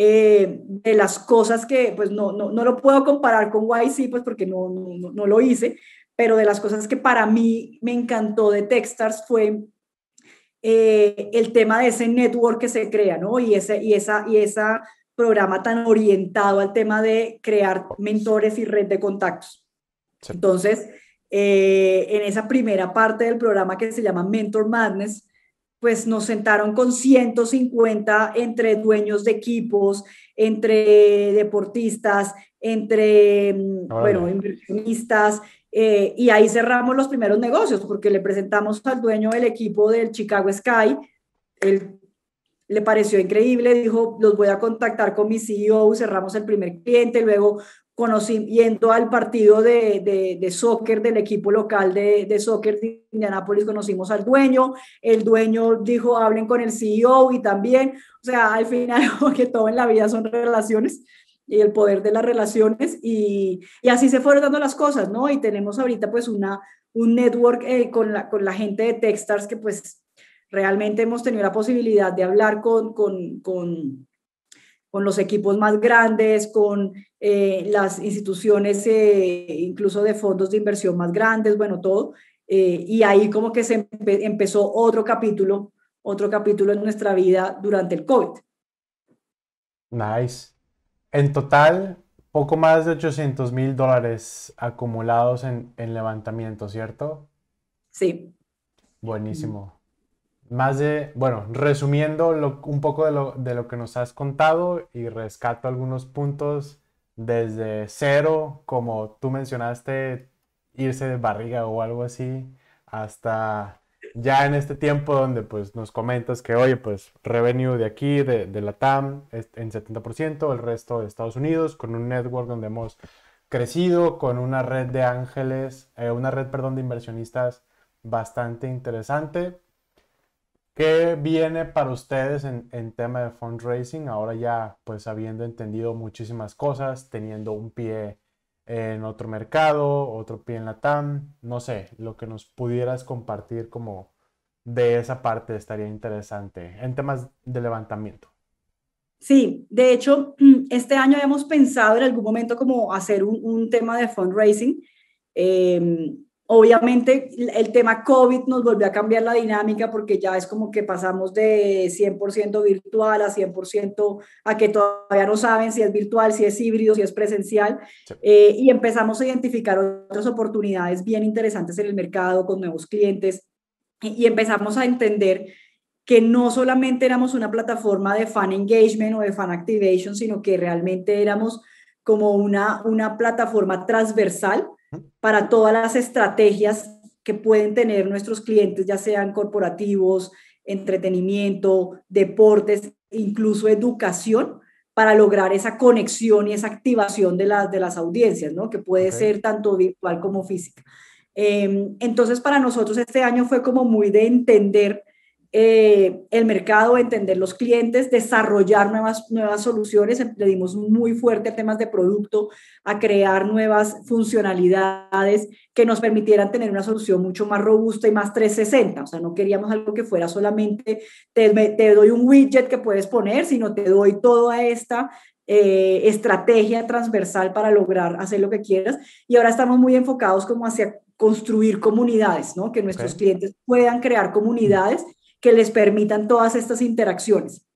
eh, de las cosas que, pues no, no, lo puedo comparar con YC, pues porque no, no, lo hice, pero de las cosas que para mí me encantó de Techstars fue eh, el tema de ese network que se crea, ¿no? Y ese, y esa, y esa programa tan orientado al tema de crear mentores y red de contactos. Entonces, eh, en esa primera parte del programa que se llama Mentor Madness, pues nos sentaron con 150 entre dueños de equipos, entre deportistas, entre, mm, bueno, inversionistas, eh, y ahí cerramos los primeros negocios, porque le presentamos al dueño del equipo del Chicago Sky, él le pareció increíble, dijo, los voy a contactar con mi CEO, cerramos el primer cliente, luego conocimiento al partido de, de, de soccer del equipo local de, de, soccer de Indianápolis, conocimos al dueño, el dueño dijo hablen con el CEO y también, o sea, al final, que todo en la vida son relaciones y el poder de las relaciones y, y así se fueron dando las cosas, ¿no? Y tenemos ahorita pues una, un network eh, con, la, con la gente de Techstars que pues realmente hemos tenido la posibilidad de hablar con, con, con con los equipos más grandes, con eh, las instituciones eh, incluso de fondos de inversión más grandes, bueno, todo. Eh, y ahí como que se empezó otro capítulo, otro capítulo en nuestra vida durante el COVID. Nice. En total, poco más de 800 mil dólares acumulados en, levantamiento, ¿cierto? Sí. Buenísimo. Más de, bueno, resumiendo un poco de lo, de lo que nos has contado y rescato algunos puntos desde cero, como tú mencionaste, irse de barriga o algo así, hasta ya en este tiempo donde pues nos comentas que, oye, pues revenue de aquí, de, la TAM, en 70%, el resto de Estados Unidos, con un network donde hemos crecido, con una red de ángeles, eh, una red, perdón, de inversionistas bastante interesante. ¿Qué viene para ustedes en, tema de fundraising? Ahora ya, pues habiendo entendido muchísimas cosas, teniendo un pie en otro mercado, otro pie en la TAM, no sé, lo que nos pudieras compartir como de esa parte estaría interesante en temas de levantamiento. Sí, de hecho, este año habíamos pensado en algún momento como hacer un, tema de fundraising. Em, Obviamente el tema COVID nos volvió a cambiar la dinámica porque ya es como que pasamos de 100% virtual a 100% a que todavía no saben si es virtual, si es híbrido, si es presencial. Eh, y empezamos a identificar otras oportunidades bien interesantes en el mercado con nuevos clientes y empezamos a entender que no solamente éramos una plataforma de fan engagement o de fan activation, sino que realmente éramos como una, una plataforma transversal para todas las estrategias que pueden tener nuestros clientes, ya sean corporativos, entretenimiento, deportes, incluso educación, para lograr esa conexión y esa activación de las, de las audiencias, ¿no? que puede ser tanto virtual como física. Em, entonces, para nosotros este año fue como muy de entender eh, el mercado, entender los clientes, desarrollar nuevas, nuevas soluciones. Le dimos muy fuerte a temas de producto, a crear nuevas funcionalidades que nos permitieran tener una solución mucho más robusta y más 360. O sea, no queríamos algo que fuera solamente te, doy un widget que puedes poner, sino te doy toda esta eh, estrategia transversal para lograr hacer lo que quieras. Y ahora estamos muy enfocados como hacia construir comunidades, ¿no? Que nuestros clientes puedan crear comunidades que les permitan todas estas interacciones.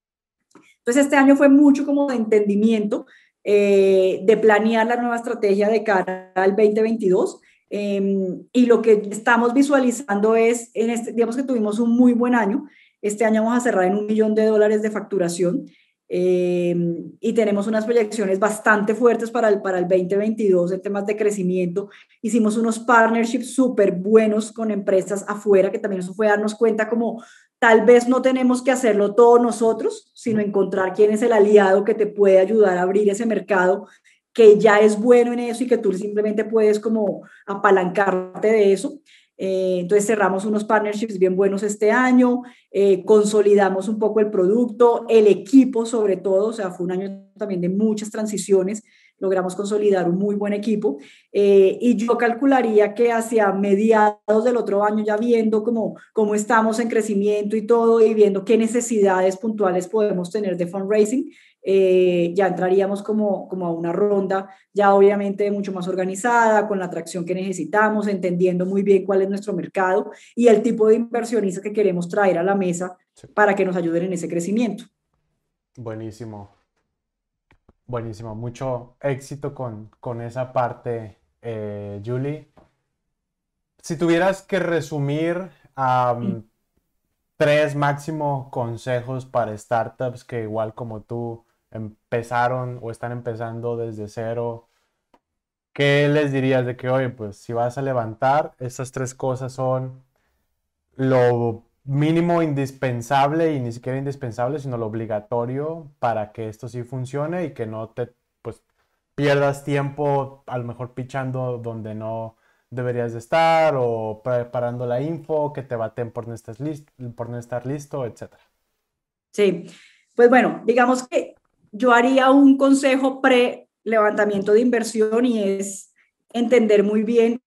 Entonces, este año fue mucho como de entendimiento, eh, de planear la nueva estrategia de cara al 2022. Em, y lo que estamos visualizando es, en este, digamos que tuvimos un muy buen año. Este año vamos a cerrar en un millón de dólares de facturación em, y tenemos unas proyecciones bastante fuertes para el, para el 2022 en temas de crecimiento. Hicimos unos partnerships súper buenos con empresas afuera, que también eso fue darnos cuenta como Tal vez no tenemos que hacerlo todos nosotros, sino encontrar quién es el aliado que te puede ayudar a abrir ese mercado que ya es bueno en eso y que tú simplemente puedes como apalancarte de eso. Eh, entonces cerramos unos partnerships bien buenos este año, eh, consolidamos un poco el producto, el equipo sobre todo, o sea, fue un año también de muchas transiciones logramos consolidar un muy buen equipo eh, y yo calcularía que hacia mediados del otro año, ya viendo cómo, cómo estamos en crecimiento y todo y viendo qué necesidades puntuales podemos tener de fundraising, eh, ya entraríamos como, como a una ronda ya obviamente mucho más organizada, con la atracción que necesitamos, entendiendo muy bien cuál es nuestro mercado y el tipo de inversionistas que queremos traer a la mesa para que nos ayuden en ese crecimiento. Buenísimo. Buenísimo, mucho éxito con, esa parte, eh, Julie. Si tuvieras que resumir mm. tres máximo consejos para startups que igual como tú empezaron o están empezando desde cero, ¿qué les dirías de que, oye, pues si vas a levantar, esas tres cosas son lo mínimo indispensable y ni siquiera indispensable, sino lo obligatorio para que esto sí funcione y que no te pues, pierdas tiempo a lo mejor pichando donde no deberías de estar o preparando la info, que te baten por no estar, listo, por no estar listo, etc. Sí, pues bueno, digamos que yo haría un consejo pre levantamiento de inversión y es entender muy bien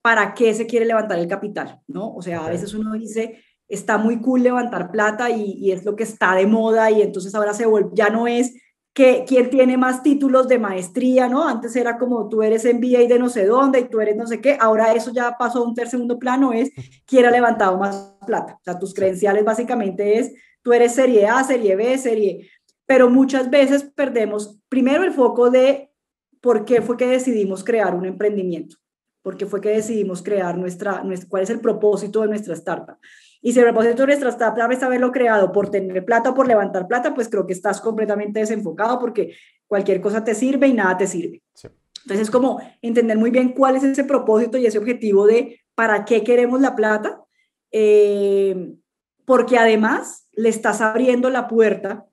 para qué se quiere levantar el capital, ¿no? O sea, a veces uno dice, está muy cool levantar plata y, es lo que está de moda y entonces ahora se vuelve, ya no es que quién tiene más títulos de maestría, ¿no? Antes era como tú eres MBA de no sé dónde y tú eres no sé qué, ahora eso ya pasó a un tercer segundo plano, es quién ha levantado más plata. O sea, tus credenciales básicamente es tú eres serie A, serie B, serie, e. pero muchas veces perdemos primero el foco de por qué fue que decidimos crear un emprendimiento, por qué fue que decidimos crear nuestra cuál es el propósito de nuestra startup. Y si el repositorio nuestra tratable es haberlo creado por tener plata o por levantar plata, pues creo que estás completamente desenfocado porque cualquier cosa te sirve y nada te sirve. Entonces es como entender muy bien cuál es ese propósito y ese objetivo de para qué queremos la plata, eh, porque además le estás abriendo la puerta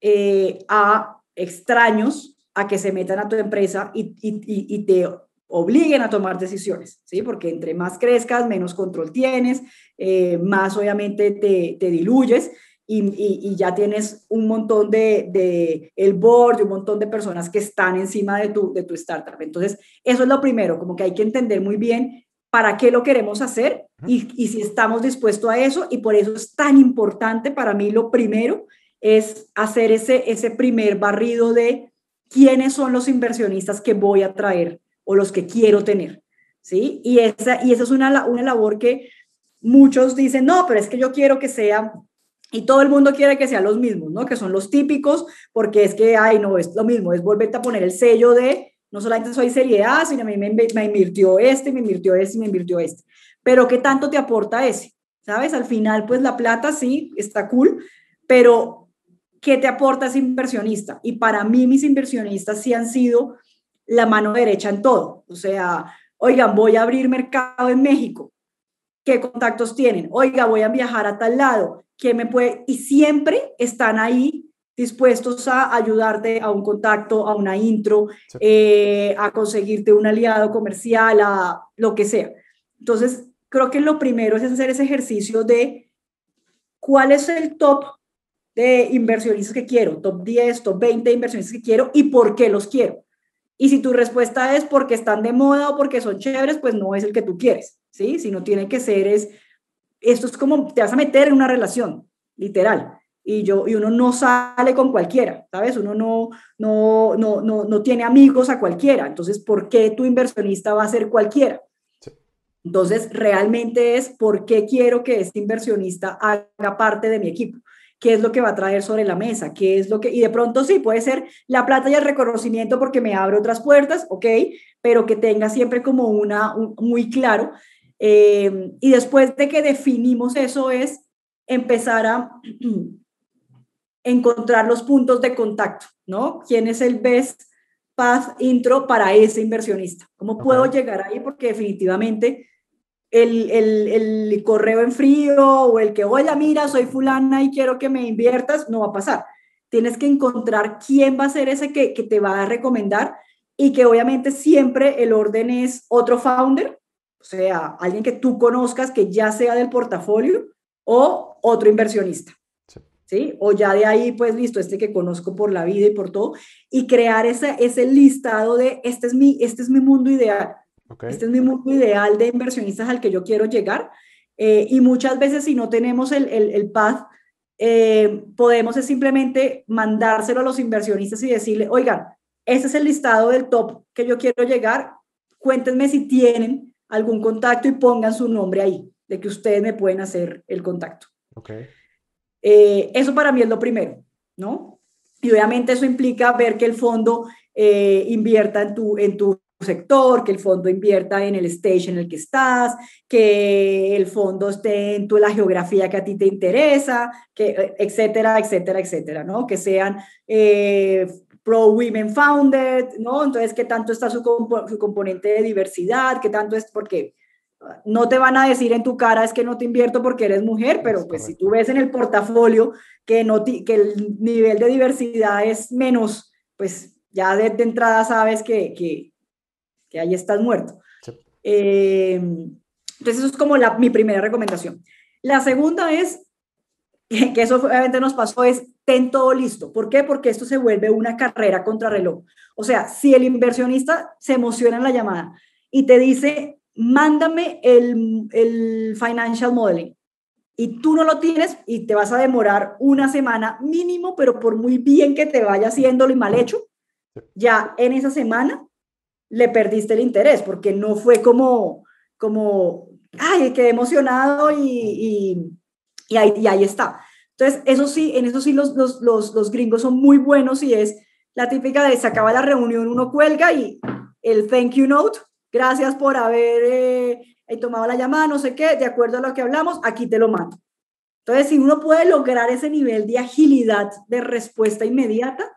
eh, a extraños a que se metan a tu empresa y, y te obliguen a tomar decisiones, ¿sí? Porque entre más crezcas, menos control tienes, eh, más obviamente te, te diluyes y, ya tienes un montón de, de, el board, un montón de personas que están encima de tu, de tu startup. Entonces, eso es lo primero, como que hay que entender muy bien para qué lo queremos hacer y, si estamos dispuestos a eso. Y por eso es tan importante para mí lo primero es hacer ese, ese primer barrido de quiénes son los inversionistas que voy a traer o los que quiero tener. ¿Sí? Y esa, y esa es una, una labor que muchos dicen, no, pero es que yo quiero que sea y todo el mundo quiere que sean los mismos, ¿no? Que son los típicos, porque es que, ay, no, es lo mismo, es volverte a poner el sello de, no solamente soy serie A, sino a mí me, me invirtió este, me invirtió este, me invirtió este. Pero ¿qué tanto te aporta ese? ¿Sabes? Al final, pues la plata sí, está cool, pero ¿qué te aporta ese inversionista? Y para mí mis inversionistas sí han sido la mano derecha en todo. O sea, oigan, voy a abrir mercado en México qué contactos tienen, oiga, voy a viajar a tal lado, qué me puede, y siempre están ahí dispuestos a ayudarte a un contacto, a una intro, eh, a conseguirte un aliado comercial, a lo que sea. Entonces, creo que lo primero es hacer ese ejercicio de cuál es el top de inversionistas que quiero, top 10, top 20 de inversionistas que quiero y por qué los quiero. Y si tu respuesta es porque están de moda o porque son chéveres, pues no es el que tú quieres, ¿sí? Si no tiene que ser es, esto es como, te vas a meter en una relación, literal. Y, yo, y uno no sale con cualquiera, ¿sabes? Uno no, no, no, no, tiene amigos a cualquiera. Entonces, ¿por qué tu inversionista va a ser cualquiera? Entonces, realmente es por qué quiero que este inversionista haga parte de mi equipo qué es lo que va a traer sobre la mesa, qué es lo que, y de pronto sí, puede ser la plata y el reconocimiento porque me abre otras puertas, ok, pero que tenga siempre como una, muy claro. Eh, y después de que definimos eso es empezar a encontrar los puntos de contacto, ¿no? ¿Quién es el best path intro para ese inversionista? ¿Cómo puedo llegar ahí? Porque definitivamente el, correo en frío o el que, oye, mira, soy fulana y quiero que me inviertas, no va a pasar. Tienes que encontrar quién va a ser ese que, te va a recomendar y que obviamente siempre el orden es otro founder, o sea, alguien que tú conozcas que ya sea del portafolio o otro inversionista. Sí. O ya de ahí, pues listo, este que conozco por la vida y por todo, y crear ese, ese listado de este es, mi, este es mi mundo ideal este es mi mundo ideal de inversionistas al que yo quiero llegar. Eh, y muchas veces si no tenemos el, el, path, eh, podemos es simplemente mandárselo a los inversionistas y decirle, oigan, este es el listado del top que yo quiero llegar, cuéntenme si tienen algún contacto y pongan su nombre ahí, de que ustedes me pueden hacer el contacto. Eh, eso para mí es lo primero, ¿no? Y obviamente eso implica ver que el fondo invierta en tu, en tu sector, que el fondo invierta en el stage en el que estás, que el fondo esté en tu, la geografía que a ti te interesa, que, etcétera, etcétera, etcétera, ¿no? Que sean eh, pro-women founded, ¿no? Entonces, ¿qué tanto está su, su componente de diversidad? ¿Qué tanto es? Porque no te van a decir en tu cara es que no te invierto porque eres mujer, pero pues si tú ves en el portafolio que, no que el nivel de diversidad es menos, pues ya de, entrada sabes que, que que ahí estás muerto. Em, entonces, eso es como mi primera recomendación. La segunda es, que eso obviamente nos pasó, es ten todo listo. ¿Por qué? Porque esto se vuelve una carrera contra reloj. O sea, si el inversionista se emociona en la llamada y te dice, mándame el, el financial modeling, y tú no lo tienes y te vas a demorar una semana mínimo, pero por muy bien que te vaya haciéndolo y mal hecho, ya en esa semana le perdiste el interés, porque no fue como, como, ay, quedé emocionado y, y, ahí, está. Entonces, eso sí, en eso sí los, gringos son muy buenos y es la típica de se acaba la reunión, uno cuelga y el thank you note, gracias por haber eh, tomado la llamada, no sé qué, de acuerdo a lo que hablamos, aquí te lo mando. Entonces, si uno puede lograr ese nivel de agilidad de respuesta inmediata,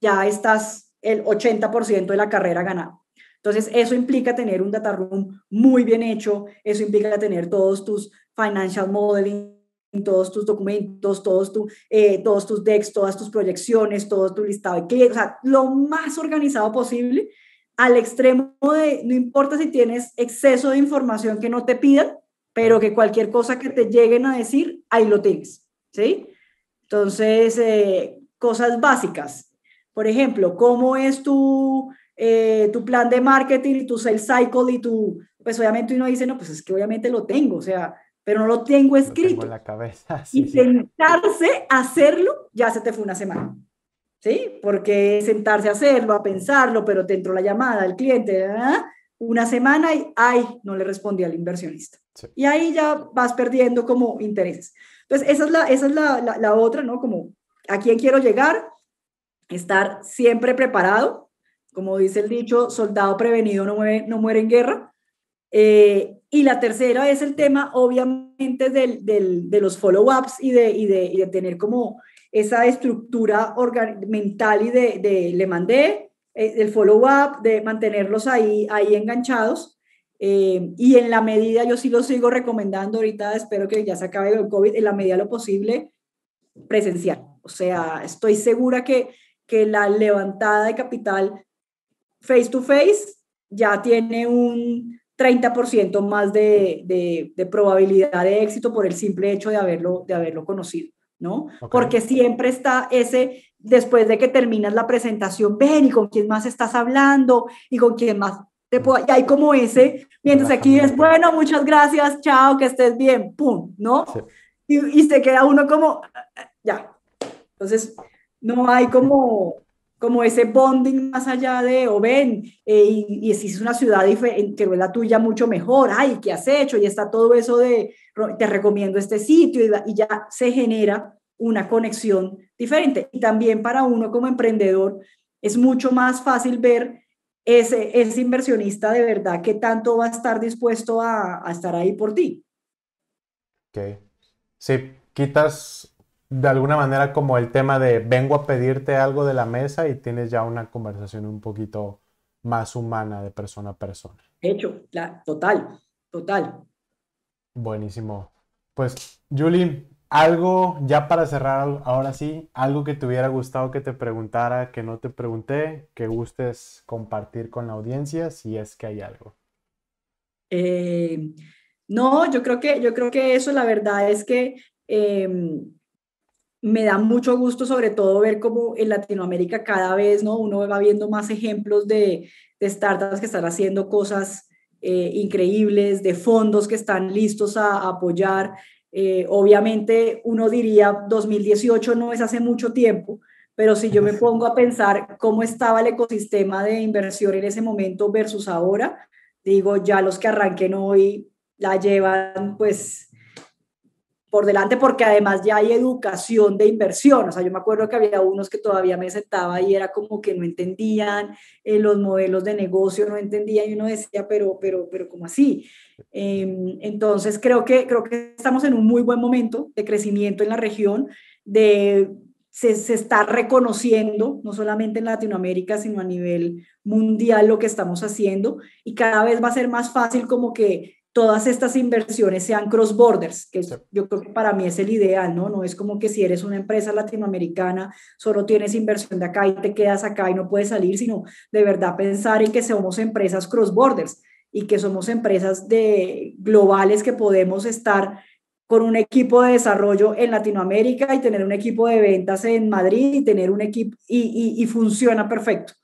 ya estás el 80% de la carrera ganada. Entonces, eso implica tener un data room muy bien hecho, eso implica tener todos tus financial modeling, todos tus documentos, todos, tu, eh, todos tus decks, todas tus proyecciones, todo tu listado de clientes, o sea, lo más organizado posible, al extremo de, no importa si tienes exceso de información que no te pidan, pero que cualquier cosa que te lleguen a decir, ahí lo tienes, ¿sí? Entonces, eh, cosas básicas, por ejemplo, ¿cómo es tu, eh, tu plan de marketing y tu sales cycle y tu, pues obviamente uno dice, no, pues es que obviamente lo tengo, o sea, pero no lo tengo escrito. Lo tengo en la cabeza. y sentarse a hacerlo, ya se te fue una semana. ¿Sí? Porque sentarse a hacerlo, a pensarlo, pero te entró la llamada el cliente, ¿eh? una semana y, ay, no le respondí al inversionista. Y ahí ya vas perdiendo como intereses. Entonces, esa es la, esa es la, la otra, ¿no? Como, ¿a quién quiero llegar? estar siempre preparado, como dice el dicho, soldado prevenido no muere, no muere en guerra. Eh, y la tercera es el tema, obviamente, del, de los follow-ups y de, y, de, tener como esa estructura mental y de, de le mandé, eh, el follow-up, de mantenerlos ahí, ahí enganchados. Eh, y en la medida, yo sí lo sigo recomendando ahorita, espero que ya se acabe el COVID, en la medida lo posible, presencial. O sea, estoy segura que que la levantada de capital face to face ya tiene un 30% más de, de, probabilidad de éxito por el simple hecho de haberlo, de haberlo conocido, ¿no? Porque siempre está ese, después de que terminas la presentación, ven y con quién más estás hablando y con quién más te puedo, y hay como ese, mientras aquí es, bueno, muchas gracias, chao, que estés bien, pum, ¿no? Y, y se queda uno como, ah, ah, ya. Entonces, no hay como, como ese bonding más allá de, o oh, ven, eh, y, si es una ciudad que no es la tuya mucho mejor, ay, ¿qué has hecho? Y está todo eso de, te recomiendo este sitio, y, ya se genera una conexión diferente. Y también para uno como emprendedor es mucho más fácil ver ese, inversionista de verdad que tanto va a estar dispuesto a, a estar ahí por ti. Ok. Sí, quitas de alguna manera como el tema de vengo a pedirte algo de la mesa y tienes ya una conversación un poquito más humana de persona a persona. Hecho, la, total, total. Buenísimo. Pues, Julie, algo ya para cerrar, ahora sí, algo que te hubiera gustado que te preguntara, que no te pregunté, que gustes compartir con la audiencia, si es que hay algo. Eh, no, yo creo que, yo creo que eso, la verdad es que em, me da mucho gusto sobre todo ver cómo en Latinoamérica cada vez ¿no? uno va viendo más ejemplos de, startups que están haciendo cosas eh, increíbles, de fondos que están listos a, apoyar. Eh, obviamente uno diría 2018 no es hace mucho tiempo, pero si yo me pongo a pensar cómo estaba el ecosistema de inversión en ese momento versus ahora, digo, ya los que arranquen hoy la llevan pues por delante porque además ya hay educación de inversión. O sea, yo me acuerdo que había unos que todavía me sentaba y era como que no entendían eh, los modelos de negocio, no entendían y uno decía, pero, pero, pero, ¿cómo así? Em, entonces, creo que, creo que estamos en un muy buen momento de crecimiento en la región, de se, se, está reconociendo, no solamente en Latinoamérica, sino a nivel mundial, lo que estamos haciendo y cada vez va a ser más fácil como que todas estas inversiones sean cross-borders, que yo creo que para mí es el ideal, ¿no? No es como que si eres una empresa latinoamericana, solo tienes inversión de acá y te quedas acá y no puedes salir, sino de verdad pensar en que somos empresas cross-borders y que somos empresas de globales que podemos estar con un equipo de desarrollo en Latinoamérica y tener un equipo de ventas en Madrid y tener un equipo y, y funciona perfecto.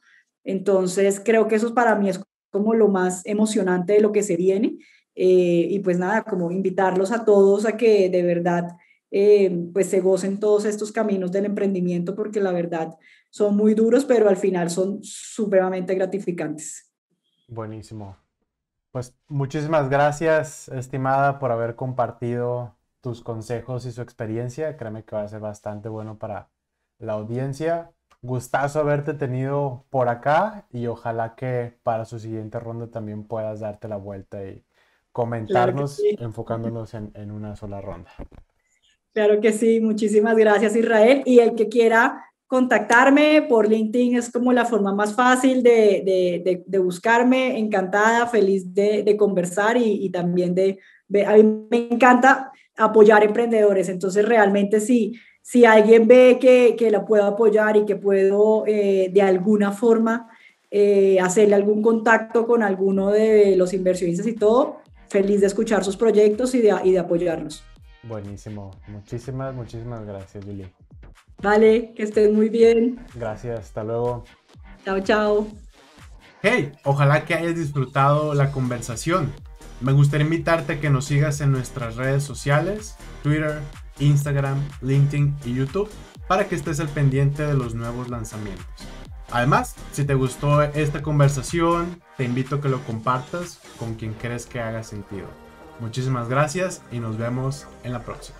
Entonces, creo que eso para mí es como lo más emocionante de lo que se viene eh, y pues nada, como invitarlos a todos a que de verdad eh, pues se gocen todos estos caminos del emprendimiento porque la verdad son muy duros, pero al final son supremamente gratificantes. Buenísimo. Pues muchísimas gracias, estimada, por haber compartido tus consejos y su experiencia. Créeme que va a ser bastante bueno para la audiencia. Gustazo haberte tenido por acá y ojalá que para su siguiente ronda también puedas darte la vuelta y comentarnos enfocándonos en, una sola ronda. Claro que sí, muchísimas gracias Israel. Y el que quiera contactarme por LinkedIn es como la forma más fácil de, buscarme. Encantada, feliz de, conversar y, también de, A mí me encanta apoyar emprendedores. Entonces, realmente si, si alguien ve que, la puedo apoyar y que puedo eh, de alguna forma eh, hacerle algún contacto con alguno de los inversionistas y todo, feliz de escuchar sus proyectos y de, y de apoyarlos. Buenísimo. Muchísimas, muchísimas gracias, Lili. Vale, que estés muy bien. Gracias, hasta luego. Chao, chao. Hey, ojalá que hayas disfrutado la conversación. Me gustaría invitarte a que nos sigas en nuestras redes sociales, Twitter, Instagram, LinkedIn y YouTube, para que estés al pendiente de los nuevos lanzamientos. Además, si te gustó esta conversación, te invito a que lo compartas con quien crees que haga sentido. Muchísimas gracias y nos vemos en la próxima.